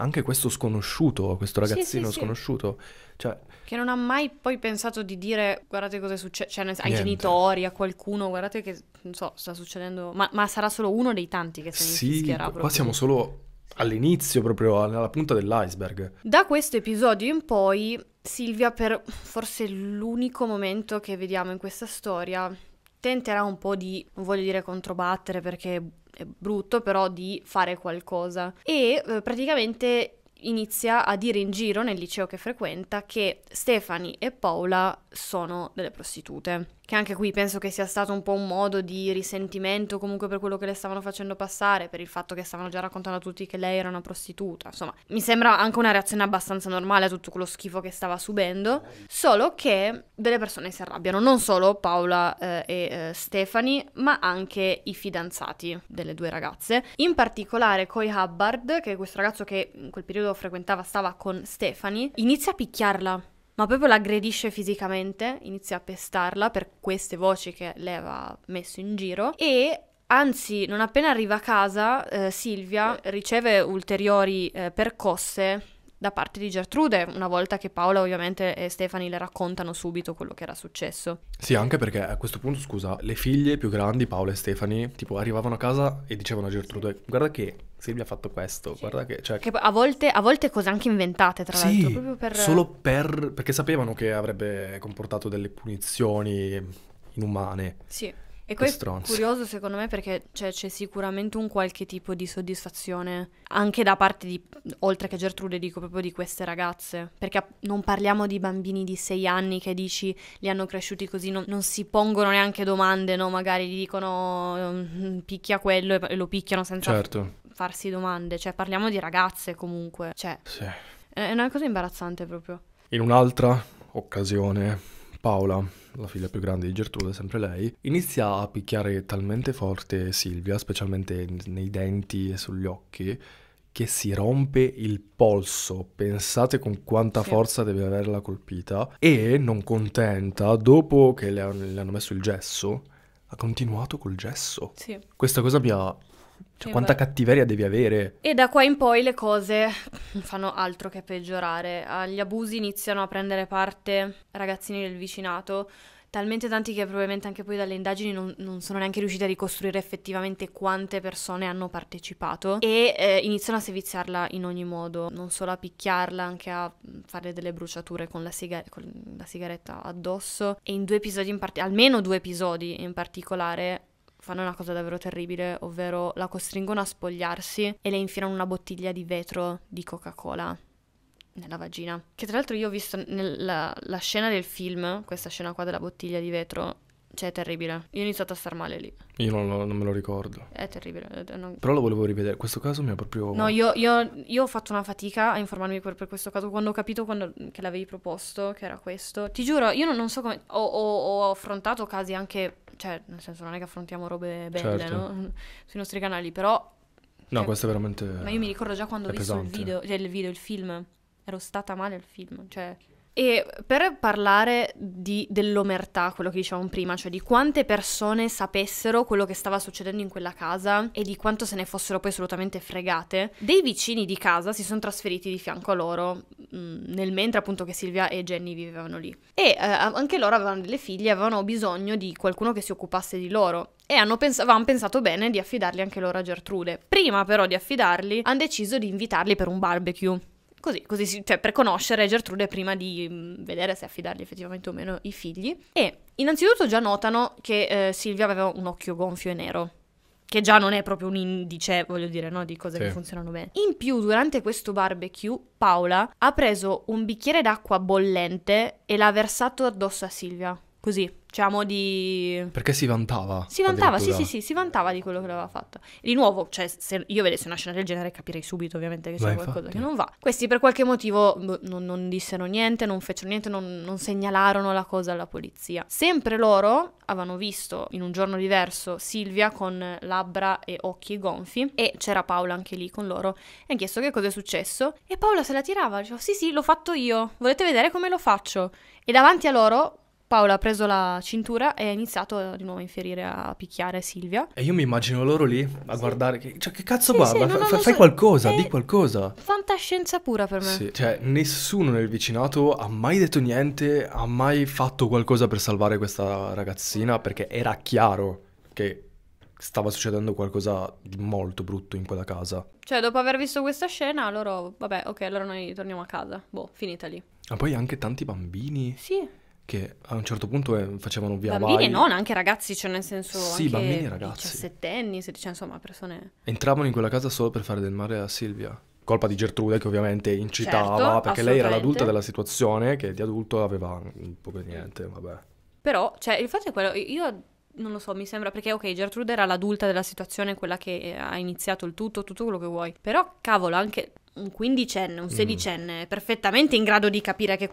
Anche questo sconosciuto, questo ragazzino sì, sì, sconosciuto, cioè... Che non ha mai poi pensato di dire, guardate cosa è successo, cioè, ai Niente. genitori, a qualcuno, guardate che, non so, sta succedendo... Ma, ma sarà solo uno dei tanti che se ne Sì, qua siamo solo all'inizio, proprio alla punta dell'iceberg. Da questo episodio in poi, Silvia, per forse l'unico momento che vediamo in questa storia, tenterà un po' di, non voglio dire controbattere perché è brutto, però di fare qualcosa. E eh, praticamente inizia a dire in giro nel liceo che frequenta che Stefani e Paola sono delle prostitute. Che anche qui penso che sia stato un po' un modo di risentimento comunque per quello che le stavano facendo passare, per il fatto che stavano già raccontando a tutti che lei era una prostituta. Insomma, mi sembra anche una reazione abbastanza normale a tutto quello schifo che stava subendo, solo che delle persone si arrabbiano, non solo Paola eh, e eh, Stefani, ma anche i fidanzati delle due ragazze. In particolare Coy Hubbard, che è questo ragazzo che in quel periodo frequentava, stava con Stefani, inizia a picchiarla ma proprio l'aggredisce fisicamente, inizia a pestarla per queste voci che lei aveva messo in giro e Anzi, non appena arriva a casa, eh, Silvia riceve ulteriori eh, percosse da parte di Gertrude, una volta che Paola ovviamente e Stefani le raccontano subito quello che era successo. Sì, anche perché a questo punto, scusa, le figlie più grandi, Paola e Stefani, tipo arrivavano a casa e dicevano a Gertrude, guarda che Silvia ha fatto questo, sì. guarda che... Cioè... Che a volte, a volte, cose anche inventate, tra sì, l'altro, proprio per... solo per... perché sapevano che avrebbe comportato delle punizioni inumane. Sì. E questo è curioso secondo me perché cioè, c'è sicuramente un qualche tipo di soddisfazione anche da parte di, oltre che Gertrude, dico proprio di queste ragazze, perché non parliamo di bambini di sei anni che dici li hanno cresciuti così, non, non si pongono neanche domande, no? magari gli dicono mm, picchia quello e, lo picchiano senza certo. farsi domande, cioè parliamo di ragazze comunque, cioè, sì. è una cosa imbarazzante proprio. In un'altra occasione, Paola la figlia più grande di Gertrude, sempre lei, inizia a picchiare talmente forte Silvia, specialmente nei denti e sugli occhi, che si rompe il polso. Pensate con quanta sì. forza deve averla colpita. E, non contenta, dopo che le hanno messo il gesso, ha continuato col gesso. Sì. Questa cosa mi ha cioè, quanta va... cattiveria devi avere. E da qua in poi le cose non fanno altro che peggiorare. Agli ah, abusi iniziano a prendere parte ragazzini del vicinato, talmente tanti che probabilmente anche poi dalle indagini non, non sono neanche riusciti a ricostruire effettivamente quante persone hanno partecipato e eh, iniziano a seviziarla in ogni modo, non solo a picchiarla, anche a fare delle bruciature con la, siga- con la sigaretta addosso. E in due episodi in particolare, almeno due episodi in particolare, fanno una cosa davvero terribile, ovvero la costringono a spogliarsi e le infilano una bottiglia di vetro di Coca-Cola nella vagina. Che tra l'altro io ho visto nella scena del film, questa scena qua della bottiglia di vetro, cioè è terribile. Io ho iniziato a star male lì. Io non, non me lo ricordo. È terribile. Eh, non... Però lo volevo rivedere. Questo caso mi ha proprio... No, io, io, io, ho fatto una fatica a informarmi per, per questo caso. Quando ho capito quando, che l'avevi proposto, che era questo. Ti giuro, io non, non so come... Ho, ho, ho affrontato casi anche cioè, nel senso, non è che affrontiamo robe belle, certo. no? Sui nostri canali, però... No, cioè, questo è veramente... Ma io mi ricordo già quando ho visto pesante. il video, cioè il video, il film, ero stata male al film, cioè... E per parlare di, dell'omertà, quello che dicevamo prima, cioè di quante persone sapessero quello che stava succedendo in quella casa e di quanto se ne fossero poi assolutamente fregate, dei vicini di casa si sono trasferiti di fianco a loro, mh, mm, nel mentre appunto che Silvia e Jenny vivevano lì. E eh, anche loro avevano delle figlie, avevano bisogno di qualcuno che si occupasse di loro e hanno pens- avevano pensato bene di affidarli anche loro a Gertrude. Prima però di affidarli, hanno deciso di invitarli per un barbecue. Così, così cioè, per conoscere Gertrude prima di mm, vedere se affidargli effettivamente o meno i figli. E innanzitutto già notano che eh, Silvia aveva un occhio gonfio e nero, che già non è proprio un indice, voglio dire, no, di cose sì. che funzionano bene. In più, durante questo barbecue, Paola ha preso un bicchiere d'acqua bollente e l'ha versato addosso a Silvia. Così, diciamo di... Perché si vantava. Si vantava, sì, sì, sì, si vantava di quello che aveva fatto. Di nuovo, cioè, se io vedessi una scena del genere capirei subito ovviamente che c'è Beh, qualcosa infatti. che non va. Questi per qualche motivo boh, non, non dissero niente, non fecero niente, non, non segnalarono la cosa alla polizia. Sempre loro avevano visto in un giorno diverso Silvia con labbra e occhi gonfi e c'era Paola anche lì con loro e hanno chiesto che cosa è successo e Paola se la tirava, diceva sì sì l'ho fatto io, volete vedere come lo faccio? E davanti a loro Paolo ha preso la cintura e ha iniziato di nuovo a inferire, a picchiare Silvia. E io mi immagino loro lì a sì. guardare, che, cioè che cazzo sì, guarda, sì, no, no, f- fai so, qualcosa, di qualcosa. Fantascienza pura per me. Sì, cioè nessuno nel vicinato ha mai detto niente, ha mai fatto qualcosa per salvare questa ragazzina perché era chiaro che stava succedendo qualcosa di molto brutto in quella casa. Cioè dopo aver visto questa scena loro, vabbè ok allora noi torniamo a casa, boh finita lì. Ma poi anche tanti bambini. Sì che a un certo punto eh, facevano via bambini vai. e non, anche ragazzi, cioè nel senso sì, bambini e ragazzi. 17 anni, 16 insomma persone... Entravano in quella casa solo per fare del male a Silvia. Colpa di Gertrude che ovviamente incitava, certo, perché lei era l'adulta della situazione che di adulto aveva un po' e niente, vabbè. Però, cioè, il fatto è quello, io non lo so, mi sembra perché ok, Gertrude era l'adulta della situazione, quella che eh, ha iniziato il tutto, tutto quello che vuoi. Però cavolo, anche un quindicenne, un mm. sedicenne, mm. perfettamente in grado di capire che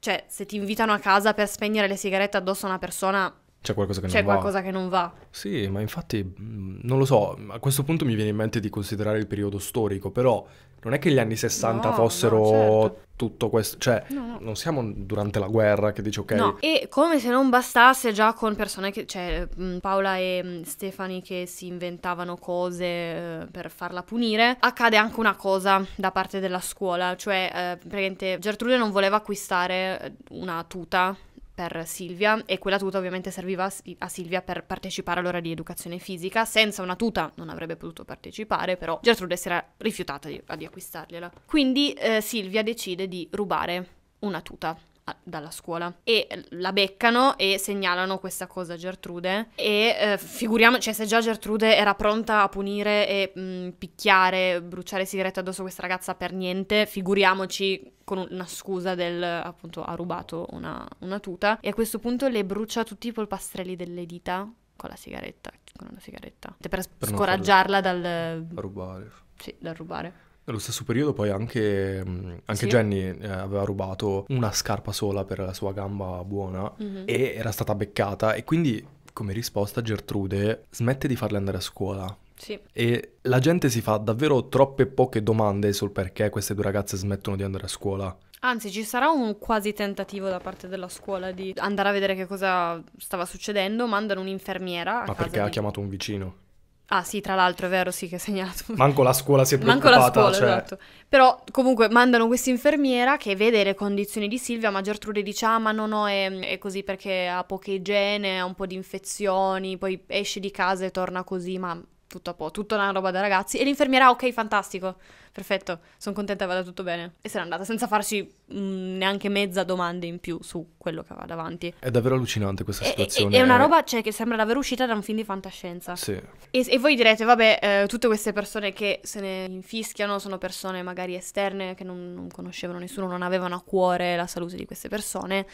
cioè, se ti invitano a casa per spegnere le sigarette addosso a una persona, c'è qualcosa che, c'è non, qualcosa che non va. Sì, ma infatti mm, non lo so, a questo punto mi viene in mente di considerare il periodo storico, però non è che gli anni 60 no, fossero no, certo. tutto questo, cioè no, non siamo durante la guerra che dici ok. No, e come se non bastasse già con persone che, cioè mm, Paola e mm, Stefani che si inventavano cose eh, per farla punire, accade anche una cosa da parte della scuola, cioè eh, praticamente Gertrude non voleva acquistare eh, una tuta per Silvia e quella tuta ovviamente serviva a Silvia per partecipare all'ora di educazione fisica, senza una tuta non avrebbe potuto partecipare, però Gertrude si era rifiutata di, di acquistargliela. Quindi eh, Silvia decide di rubare una tuta dalla scuola e eh, la beccano e segnalano questa cosa a Gertrude e eh, figuriamoci cioè, se già Gertrude era pronta a punire e mh, mm, picchiare, bruciare sigarette addosso a questa ragazza per niente, figuriamoci con una scusa del appunto ha rubato una, una tuta e a questo punto le brucia tutti i polpastrelli delle dita con la sigaretta, con una sigaretta cioè, per, per scoraggiarla dal rubare. Sì, dal rubare. Nello stesso periodo poi anche, mm, anche sì. Jenny eh, aveva rubato una scarpa sola per la sua gamba buona mm-hmm. e era stata beccata e quindi come risposta Gertrude smette di farle andare a scuola. Sì. E la gente si fa davvero troppe poche domande sul perché queste due ragazze smettono di andare a scuola. Anzi, ci sarà un quasi tentativo da parte della scuola di andare a vedere che cosa stava succedendo, mandano un'infermiera. Ma perché di... ha chiamato un vicino? Ah sì, tra l'altro è vero, sì che ha segnato. Manco la scuola si è preoccupata. Manco la scuola, cioè... esatto. Però comunque mandano questa infermiera che vede le condizioni di Silvia, ma Gertrude dice ah ma no no è, è così perché ha poca igiene, ha un po' di infezioni, poi esce di casa e torna così, ma tutto a posto, tutta una roba da ragazzi. E l'infermiera, ok, fantastico, perfetto, sono contenta che vada tutto bene. E se n'è andata senza farci mh, mm, neanche mezza domanda in più su quello che va davanti. È davvero allucinante questa situazione. E, è, è una roba cioè, che sembra davvero uscita da un film di fantascienza. Sì. E, e voi direte, vabbè, eh, tutte queste persone che se ne infischiano sono persone magari esterne che non, non conoscevano nessuno, non avevano a cuore la salute di queste persone.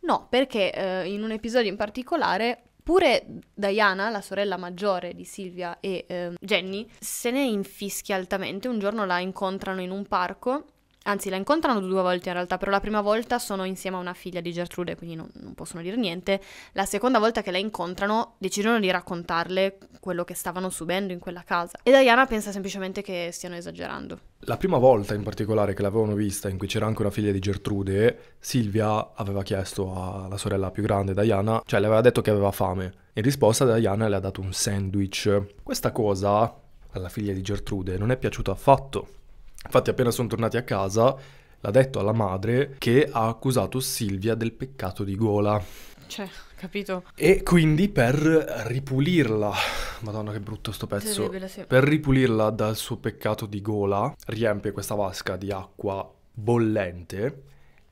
No, perché eh, in un episodio in particolare Pure Diana, la sorella maggiore di Silvia e eh, Jenny, se ne infischia altamente. Un giorno la incontrano in un parco anzi la incontrano due volte in realtà, però la prima volta sono insieme a una figlia di Gertrude, quindi non, non, possono dire niente. La seconda volta che la incontrano decidono di raccontarle quello che stavano subendo in quella casa. E Diana pensa semplicemente che stiano esagerando. La prima volta in particolare che l'avevano vista, in cui c'era anche una figlia di Gertrude, Silvia aveva chiesto alla sorella più grande, Diana, cioè le aveva detto che aveva fame. In risposta Diana le ha dato un sandwich. Questa cosa alla figlia di Gertrude non è piaciuta affatto Infatti appena sono tornati a casa l'ha detto alla madre che ha accusato Silvia del peccato di gola. Cioè, capito? E quindi per ripulirla, madonna che brutto sto pezzo, sì. per ripulirla dal suo peccato di gola, riempie questa vasca di acqua bollente,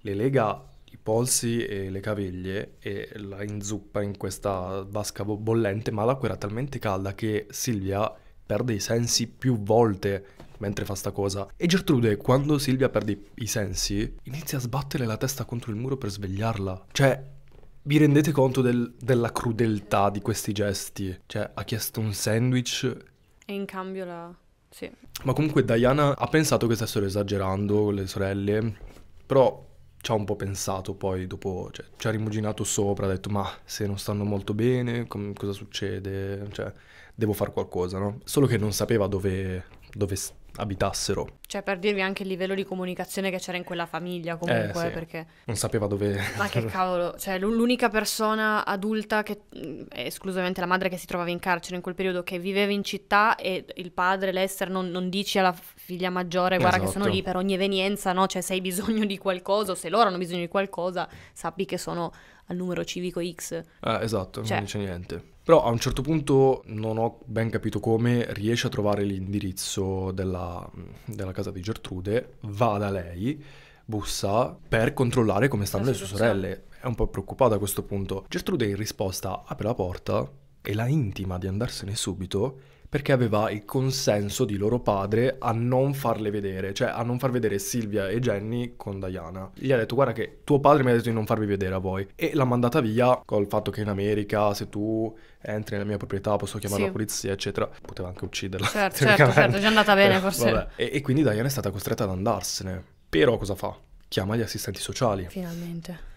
le lega i polsi e le caviglie e la inzuppa in questa vasca bollente, ma l'acqua era talmente calda che Silvia perde i sensi più volte mentre fa sta cosa. E Gertrude, quando Silvia perde i sensi, inizia a sbattere la testa contro il muro per svegliarla. Cioè, vi rendete conto del, della crudeltà di questi gesti? Cioè, ha chiesto un sandwich... E in cambio la... sì. Ma comunque Diana ha pensato che stessero esagerando con le sorelle, però ci ha un po' pensato poi dopo, cioè, ci ha rimuginato sopra, ha detto ma se non stanno molto bene, com- cosa succede? Cioè, devo fare qualcosa, no? Solo che non sapeva dove, dove, abitassero. Cioè, per dirvi anche il livello di comunicazione che c'era in quella famiglia, comunque, eh, sì. perché... Non sapeva dove... Ma che cavolo, cioè, l'unica persona adulta che... Mm, esclusivamente la madre che si trovava in carcere in quel periodo, che viveva in città e il padre, Lester, non, non dici alla figlia maggiore, guarda esatto. che sono lì esatto. per ogni evenienza, no? Cioè, se hai bisogno di qualcosa, o se loro hanno bisogno di qualcosa, sappi che sono al numero civico X. Eh, esatto, cioè, non dice niente. Però a un certo punto non ho ben capito come riesce a trovare l'indirizzo della, della casa di Gertrude, va da lei, bussa per controllare come stanno le sue sorelle. È un po' preoccupata a questo punto. Gertrude in risposta apre la porta e la intima di andarsene subito perché aveva il consenso di loro padre a non farle vedere, cioè a non far vedere Silvia e Jenny con Diana. Gli ha detto guarda che tuo padre mi ha detto di non farvi vedere a voi e l'ha mandata via col fatto che in America se tu entri nella mia proprietà posso chiamare sì. la polizia eccetera. Poteva anche ucciderla. Certo, certo, certo, certo è andata bene eh, forse. E, e quindi Diana è stata costretta ad andarsene. Però cosa fa? Chiama gli assistenti sociali. Finalmente.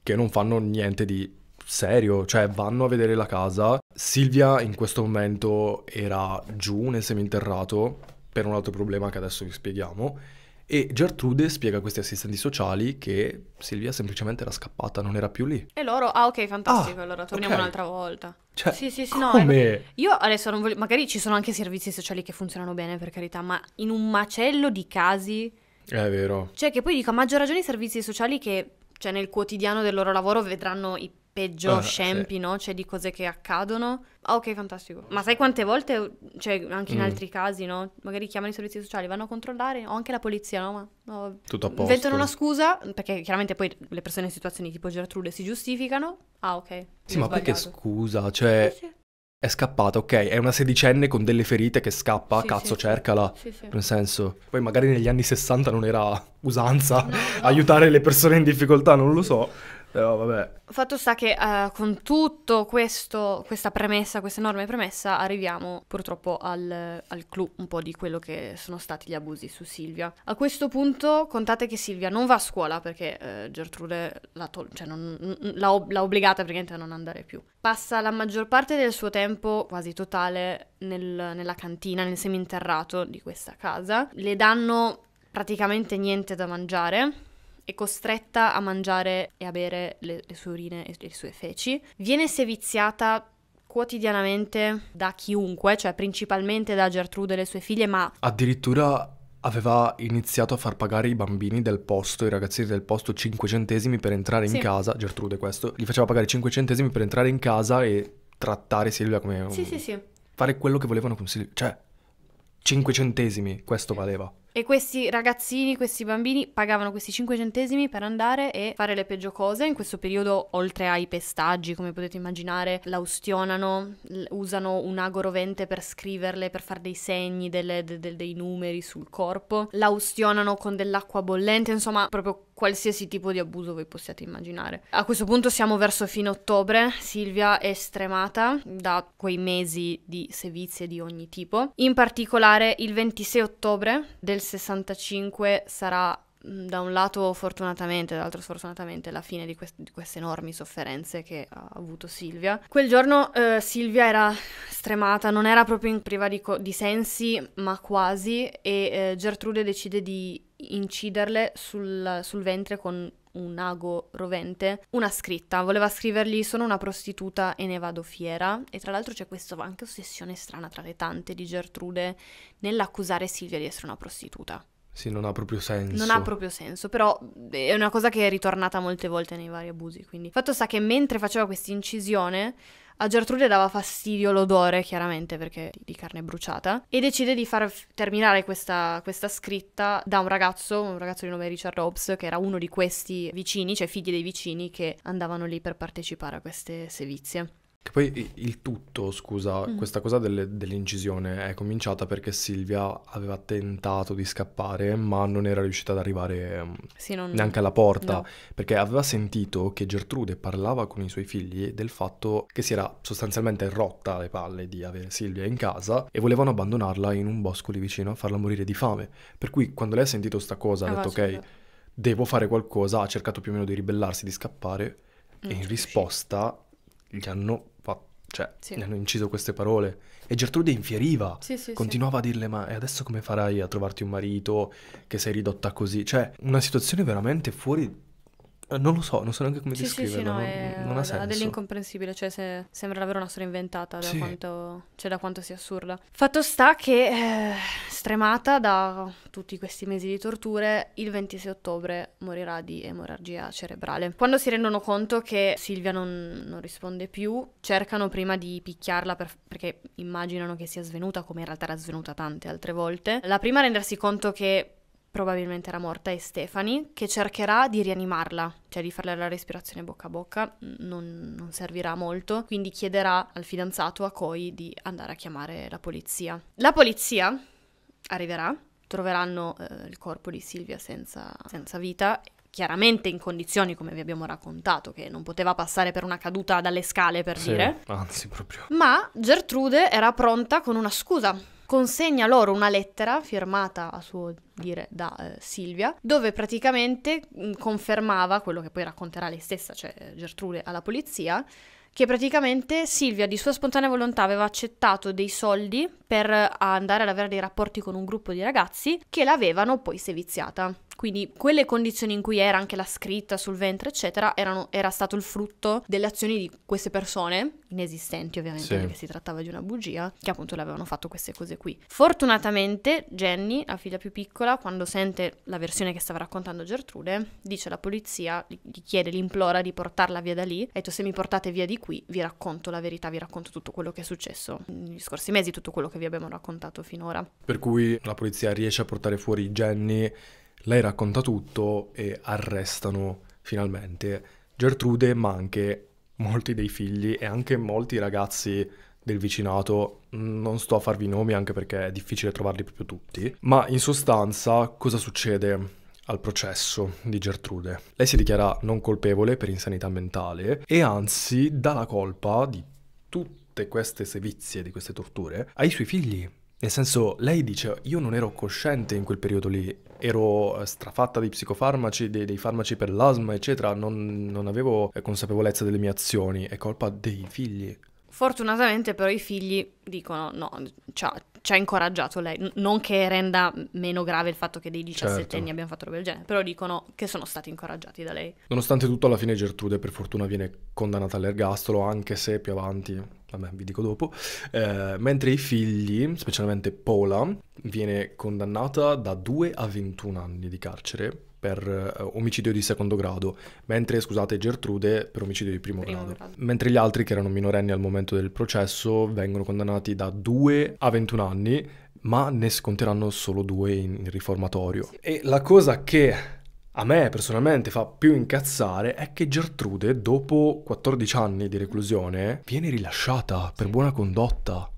Che non fanno niente di serio, cioè vanno a vedere la casa. Silvia in questo momento era giù nel seminterrato per un altro problema che adesso vi spieghiamo. E Gertrude spiega a questi assistenti sociali che Silvia semplicemente era scappata, non era più lì. E loro, ah ok, fantastico, ah, allora torniamo okay. un'altra volta. Cioè, sì, sì, sì, come? No, eh, io adesso non voglio, magari ci sono anche servizi sociali che funzionano bene, per carità, ma in un macello di casi... È vero. Cioè che poi dico, a maggior ragione i servizi sociali che, cioè nel quotidiano del loro lavoro, vedranno i peggio ah, scempi, sì. no? Cioè di cose che accadono. Ah, ok, fantastico. Ma sai quante volte, cioè anche in mm. altri casi, no? Magari chiamano i servizi sociali, vanno a controllare, o anche la polizia, no? Ma, no Tutto a posto. Inventano una scusa, perché chiaramente poi le persone in situazioni tipo Gertrude si giustificano. Ah, ok. Sì, ma perché scusa, cioè... È scappata, ok, è una sedicenne con delle ferite che scappa, sì, cazzo, sì, cercala. Sì, nel senso, poi magari negli anni 60 non era usanza no, no. aiutare le persone in difficoltà, non lo so. Però vabbè. Fatto sta che uh, con questo, questa premessa, questa enorme premessa, arriviamo purtroppo al, al clou un po' di quello che sono stati gli abusi su Silvia. A questo punto contate che Silvia non va a scuola perché uh, Gertrude l'ha, tol- cioè non, l'ha, ob- l'ha obbligata praticamente a non andare più. Passa la maggior parte del suo tempo, quasi totale, nel, nella cantina, nel seminterrato di questa casa. Le danno praticamente niente da mangiare è costretta a mangiare e a bere le, le sue urine e le sue feci, viene seviziata quotidianamente da chiunque, cioè principalmente da Gertrude e le sue figlie, ma... Addirittura aveva iniziato a far pagare i bambini del posto, i ragazzini del posto 5 centesimi per entrare sì. in casa, Gertrude questo, gli faceva pagare 5 centesimi per entrare in casa e trattare Silvia come... Sì, sì, sì. Fare quello che volevano con Silvia, cioè 5 centesimi, questo valeva. E questi ragazzini, questi bambini pagavano questi 5 centesimi per andare e fare le peggio cose. In questo periodo, oltre ai pestaggi, come potete immaginare, la l'austionano, usano un agorovente per scriverle, per fare dei segni, delle, de, de, dei numeri sul corpo, la ustionano con dell'acqua bollente, insomma, proprio qualsiasi tipo di abuso voi possiate immaginare. A questo punto siamo verso fine ottobre, Silvia è stremata da quei mesi di sevizie di ogni tipo. In particolare il 26 ottobre del 65 sarà Mm, da un lato fortunatamente, dall'altro sfortunatamente, la fine di, quest- di, queste enormi sofferenze che ha avuto Silvia. Quel giorno eh, Silvia era stremata, non era proprio in priva di, co- di sensi, ma quasi, e eh, Gertrude decide di inciderle sul, sul ventre con un ago rovente, una scritta. Voleva scrivergli sono una prostituta e ne vado fiera. E tra l'altro c'è questa anche ossessione strana tra le tante di Gertrude nell'accusare Silvia di essere una prostituta. Sì, non ha proprio senso. Non ha proprio senso, però è una cosa che è ritornata molte volte nei vari abusi. Quindi, fatto sta che mentre faceva questa incisione, a Gertrude dava fastidio l'odore, chiaramente, perché di carne bruciata, e decide di far terminare questa, questa, scritta da un ragazzo, un ragazzo di nome Richard Hobbs, che era uno di questi vicini, cioè figli dei vicini, che andavano lì per partecipare a queste sevizie. Che poi il tutto, scusa, mm. questa cosa delle, dell'incisione è cominciata perché Silvia aveva tentato di scappare, ma non era riuscita ad arrivare mm, sì, non... neanche alla porta, no. perché aveva sentito che Gertrude parlava con i suoi figli del fatto che si era sostanzialmente rotta le palle di avere Silvia in casa e volevano abbandonarla in un bosco lì vicino a farla morire di fame. Per cui quando lei ha sentito sta cosa, ah, ha detto ok, devo fare qualcosa, ha cercato più o meno di ribellarsi, di scappare, mm. e in mm. risposta gli hanno cioè, sì. hanno inciso queste parole. E Gertrude infieriva, sì, sì, continuava a dirle: Ma e adesso come farai a trovarti un marito che sei ridotta così? Cioè, una situazione veramente fuori eh, non lo so, non so neanche come sì, descriverlo. Sì, sì, no, non, è, non ha senso. Ha dell'incomprensibile, cioè se, sembra davvero una storia inventata da, sì. quanto, cioè, da quanto sia assurda. Fatto sta che, eh, stremata da tutti questi mesi di torture, il 26 ottobre morirà di emorragia cerebrale. Quando si rendono conto che Silvia non, non risponde più, cercano prima di picchiarla per, perché immaginano che sia svenuta, come in realtà era svenuta tante altre volte. La prima a rendersi conto che probabilmente era morta, è Stefani, che cercherà di rianimarla, cioè di farle la respirazione bocca a bocca, non, non, servirà molto, quindi chiederà al fidanzato, a Koi, di andare a chiamare la polizia. La polizia arriverà, troveranno eh, il corpo di Silvia senza, senza vita chiaramente in condizioni come vi abbiamo raccontato, che non poteva passare per una caduta dalle scale per sì, dire. Anzi, proprio. Ma Gertrude era pronta con una scusa consegna loro una lettera firmata a suo dire da eh, Silvia, dove praticamente confermava quello che poi racconterà lei stessa, cioè eh, Gertrude, alla polizia, che praticamente Silvia di sua spontanea volontà aveva accettato dei soldi per eh, andare ad avere dei rapporti con un gruppo di ragazzi che l'avevano poi seviziata. Quindi quelle condizioni in cui era anche la scritta sul ventre, eccetera, erano, era stato il frutto delle azioni di queste persone, inesistenti ovviamente sì. perché si trattava di una bugia, che appunto le avevano fatto queste cose qui. Fortunatamente Jenny, la figlia più piccola, quando sente la versione che stava raccontando Gertrude, dice alla polizia, gli chiede, l'implora di portarla via da lì, ha detto se mi portate via di qui vi racconto la verità, vi racconto tutto quello che è successo negli scorsi mesi, tutto quello che vi abbiamo raccontato finora. Per cui la polizia riesce a portare fuori Jenny lei racconta tutto e arrestano finalmente Gertrude, ma anche molti dei figli e anche molti ragazzi del vicinato, non sto a farvi nomi anche perché è difficile trovarli proprio tutti, ma in sostanza cosa succede? al processo di Gertrude. Lei si dichiara non colpevole per insanità mentale e anzi dà la colpa di tutte queste sevizie, di queste torture, ai suoi figli nel senso, lei dice, io non ero cosciente in quel periodo lì, ero eh, strafatta di psicofarmaci, dei, dei farmaci per l'asma, eccetera, non, non avevo eh, consapevolezza delle mie azioni, è colpa dei figli. Fortunatamente però i figli dicono no, ci ha, ci ha incoraggiato lei, N- non che renda meno grave il fatto che dei 17 certo. anni abbiano fatto roba del genere, però dicono che sono stati incoraggiati da lei. Nonostante tutto alla fine Gertrude per fortuna viene condannata all'ergastolo anche se più avanti vabbè, vi dico dopo, eh, mentre i figli, specialmente Paula, viene condannata da 2 a 21 anni di carcere per eh, omicidio di secondo grado, mentre, scusate, Gertrude per omicidio di primo, primo grado. grado. Mentre gli altri, che erano minorenni al momento del processo, vengono condannati da 2 a 21 anni, ma ne sconteranno solo due in riformatorio. Sì. E la cosa che a me personalmente fa più incazzare è che Gertrude, dopo 14 anni di reclusione, viene rilasciata per buona condotta.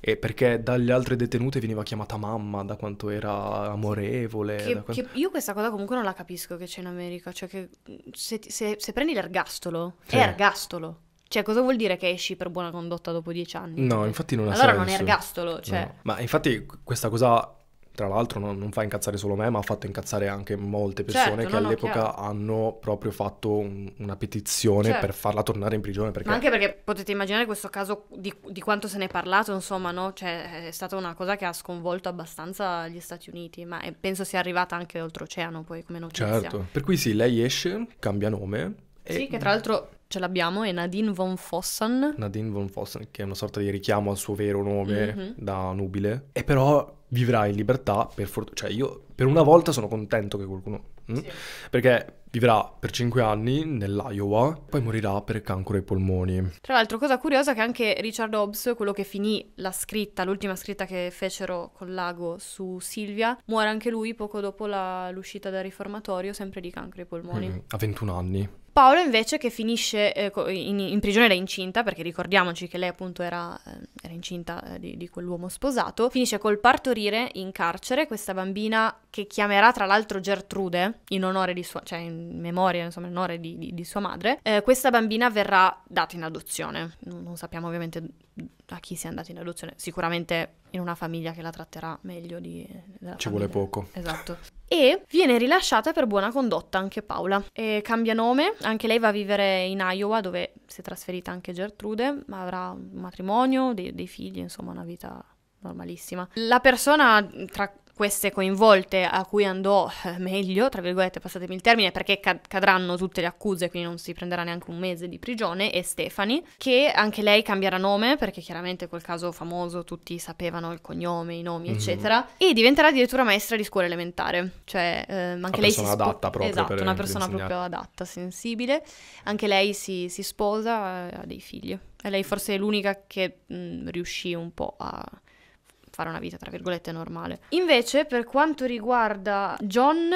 E perché dalle altre detenute veniva chiamata mamma, da quanto era amorevole. Che, quanto... che io questa cosa comunque non la capisco che c'è in America. Cioè, che se, se, se prendi l'ergastolo, sì. è ergastolo. Cioè, cosa vuol dire che esci per buona condotta dopo 10 anni? No, infatti non ha allora senso. Allora non è ergastolo, cioè... No. Ma infatti questa cosa tra l'altro non, non, fa incazzare solo me, ma ha fatto incazzare anche molte certo, persone certo, che no, all'epoca no, hanno proprio fatto un, una petizione certo. per farla tornare in prigione. Perché... Ma anche perché potete immaginare questo caso di, di quanto se ne è parlato, insomma, no? cioè, è stata una cosa che ha sconvolto abbastanza gli Stati Uniti, ma penso sia arrivata anche oltreoceano poi come notizia. Certo, per cui sì, lei esce, cambia nome. E... Sì, che tra l'altro ce l'abbiamo, è Nadine von Fossen. Nadine von Fossen, che è una sorta di richiamo al suo vero nome mm-hmm. da nubile. E però vivrà in libertà, per fortuna, cioè io per una volta sono contento che qualcuno... Mh? Mm? Sì. Perché vivrà per 5 anni nell'Iowa, poi morirà per cancro ai polmoni. Tra l'altro, cosa curiosa è che anche Richard Hobbs, quello che finì la scritta, l'ultima scritta che fecero con Lago su Silvia, muore anche lui poco dopo la, l'uscita dal riformatorio, sempre di cancro ai polmoni. Mm, a 21 anni. Paolo invece che finisce eh, in, in, prigione da incinta, perché ricordiamoci che lei appunto era, eh, era incinta eh, di, di, quell'uomo sposato, finisce col partorire in carcere questa bambina che chiamerà tra l'altro Gertrude, in onore di sua, cioè in memoria, insomma, in onore di, di, di sua madre, eh, questa bambina verrà data in adozione. Non, non sappiamo ovviamente a chi sia andata in adozione, sicuramente in una famiglia che la tratterà meglio di... Ci famiglia. vuole poco. Esatto. E viene rilasciata per buona condotta anche Paola. E cambia nome, anche lei va a vivere in Iowa dove si è trasferita anche Gertrude, ma avrà un matrimonio, dei, dei figli, insomma una vita normalissima. La persona tra queste coinvolte a cui andò eh, meglio, tra virgolette, passatemi il termine, perché cadranno tutte le accuse, quindi non si prenderà neanche un mese di prigione, e Stefani, che anche lei cambierà nome, perché chiaramente quel caso famoso tutti sapevano il cognome, i nomi, mm. eccetera, e diventerà addirittura maestra di scuola elementare, cioè ehm, anche lei si spo- adatta proprio esatto, per una persona insegnare. proprio adatta, sensibile, anche lei si, si sposa, eh, ha dei figli. E lei forse è l'unica che mh, mm, riuscì un po' a fare una vita, tra virgolette, normale. Invece, per quanto riguarda John,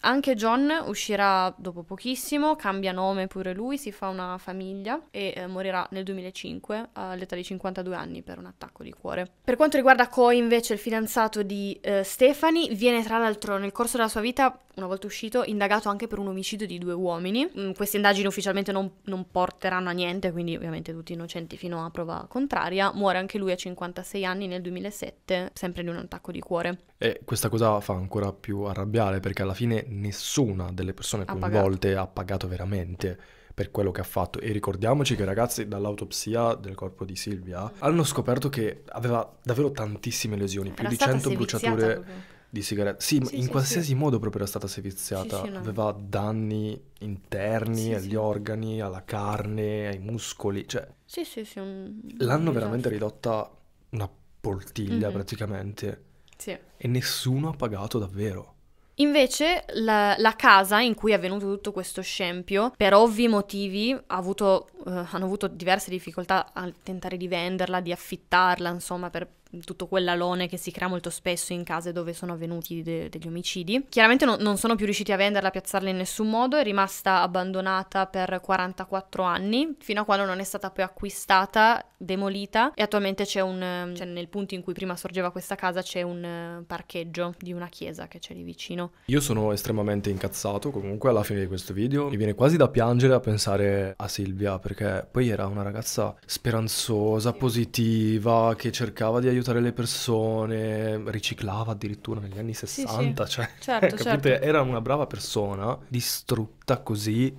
anche John uscirà dopo pochissimo, cambia nome pure lui, si fa una famiglia e eh, morirà nel 2005 all'età di 52 anni per un attacco di cuore. Per quanto riguarda Coy, invece, il fidanzato di eh, Stephanie, viene tra l'altro nel corso della sua vita una volta uscito, indagato anche per un omicidio di due uomini. Mm, queste indagini ufficialmente non, non, porteranno a niente, quindi ovviamente tutti innocenti fino a prova contraria. Muore anche lui a 56 anni nel 2007, sempre di un attacco di cuore. E questa cosa fa ancora più arrabbiare perché alla fine nessuna delle persone coinvolte ha pagato, ha pagato veramente per quello che ha fatto. E ricordiamoci che ragazzi dall'autopsia del corpo di Silvia hanno scoperto che aveva davvero tantissime lesioni, Era più di 100 bruciature. Proprio di sigarette. Sì, sì, in sì, qualsiasi modo proprio era stata seviziata. No. Aveva danni interni agli organi, alla carne, ai muscoli. Cioè, sì, sì, sì. Un... L'hanno un veramente ridotta una poltiglia mm-hmm. praticamente. Sì. E nessuno ha pagato davvero. Invece la, la, casa in cui è avvenuto tutto questo scempio, per ovvi motivi, avuto, eh, hanno avuto diverse difficoltà a tentare di venderla, di affittarla, insomma, per tutto quell'alone che si crea molto spesso in case dove sono avvenuti de- degli omicidi. Chiaramente no, non sono più riusciti a venderla, a piazzarla in nessun modo, è rimasta abbandonata per 44 anni, fino a quando non è stata poi acquistata, demolita e attualmente c'è un, cioè nel punto in cui prima sorgeva questa casa c'è un eh, parcheggio di una chiesa che c'è lì vicino. Io sono estremamente incazzato comunque alla fine di questo video, mi viene quasi da piangere a pensare a Silvia perché poi era una ragazza speranzosa, positiva, che cercava di aiutare aiutare le persone, riciclava addirittura negli anni 60, sì, sì. cioè certo, certo. era una brava persona distrutta così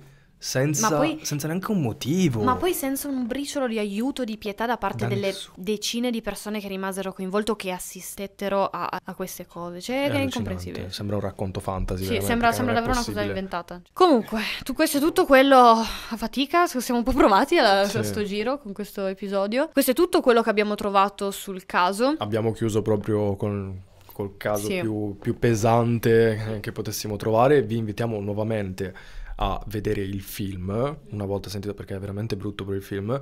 senza, poi, senza, neanche un motivo. Ma poi senza un briciolo di aiuto, di pietà da parte da delle nessuno. decine di persone che rimasero coinvolte o che assistettero a, a, queste cose. Cioè, è, è incomprensibile. Sembra un racconto fantasy. Sì, sembra, sembra davvero una cosa inventata. Comunque, tu, questo è tutto quello a fatica, siamo un po' provati a, sì. sto giro con questo episodio. Questo è tutto quello che abbiamo trovato sul caso. Abbiamo chiuso proprio con col caso sì. più, più pesante che potessimo trovare. Vi invitiamo nuovamente a a vedere il film, una volta sentito perché è veramente brutto per il film,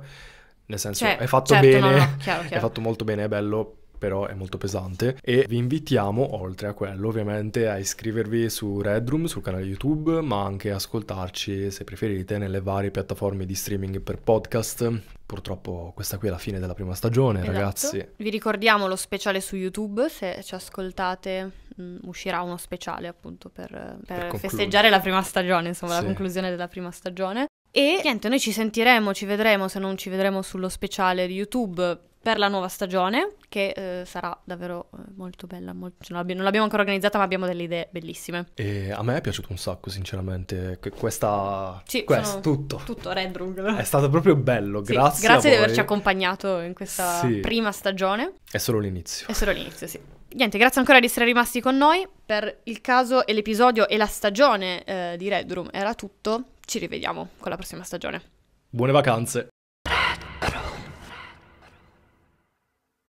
nel senso cioè, è fatto certo, bene, no, no, chiaro, chiaro. è fatto molto bene, è bello, però è molto pesante e vi invitiamo oltre a quello ovviamente a iscrivervi su Redroom sul canale YouTube ma anche ascoltarci se preferite nelle varie piattaforme di streaming per podcast purtroppo questa qui è la fine della prima stagione, esatto. ragazzi. Vi ricordiamo lo speciale su YouTube, se ci ascoltate mm, uscirà uno speciale appunto per, per, per festeggiare la prima stagione, insomma sì. la conclusione della prima stagione. E niente, noi ci sentiremo, ci vedremo, se non ci vedremo sullo speciale di YouTube per la nuova stagione, che eh, sarà davvero eh, molto bella. Molto... Cioè, non, l'abbiamo, non, l'abbiamo, ancora organizzata, ma abbiamo delle idee bellissime. E a me è piaciuto un sacco, sinceramente. Que- questa. Sì, questa, tutto. Tutto, Red Room. È stato proprio bello, sì, grazie. Grazie di averci accompagnato in questa sì. prima stagione. È solo l'inizio. È solo l'inizio, sì. Niente, grazie ancora di essere rimasti con noi. Per il caso e l'episodio e la stagione eh, di Red Room era tutto. Ci rivediamo con la prossima stagione. Buone vacanze!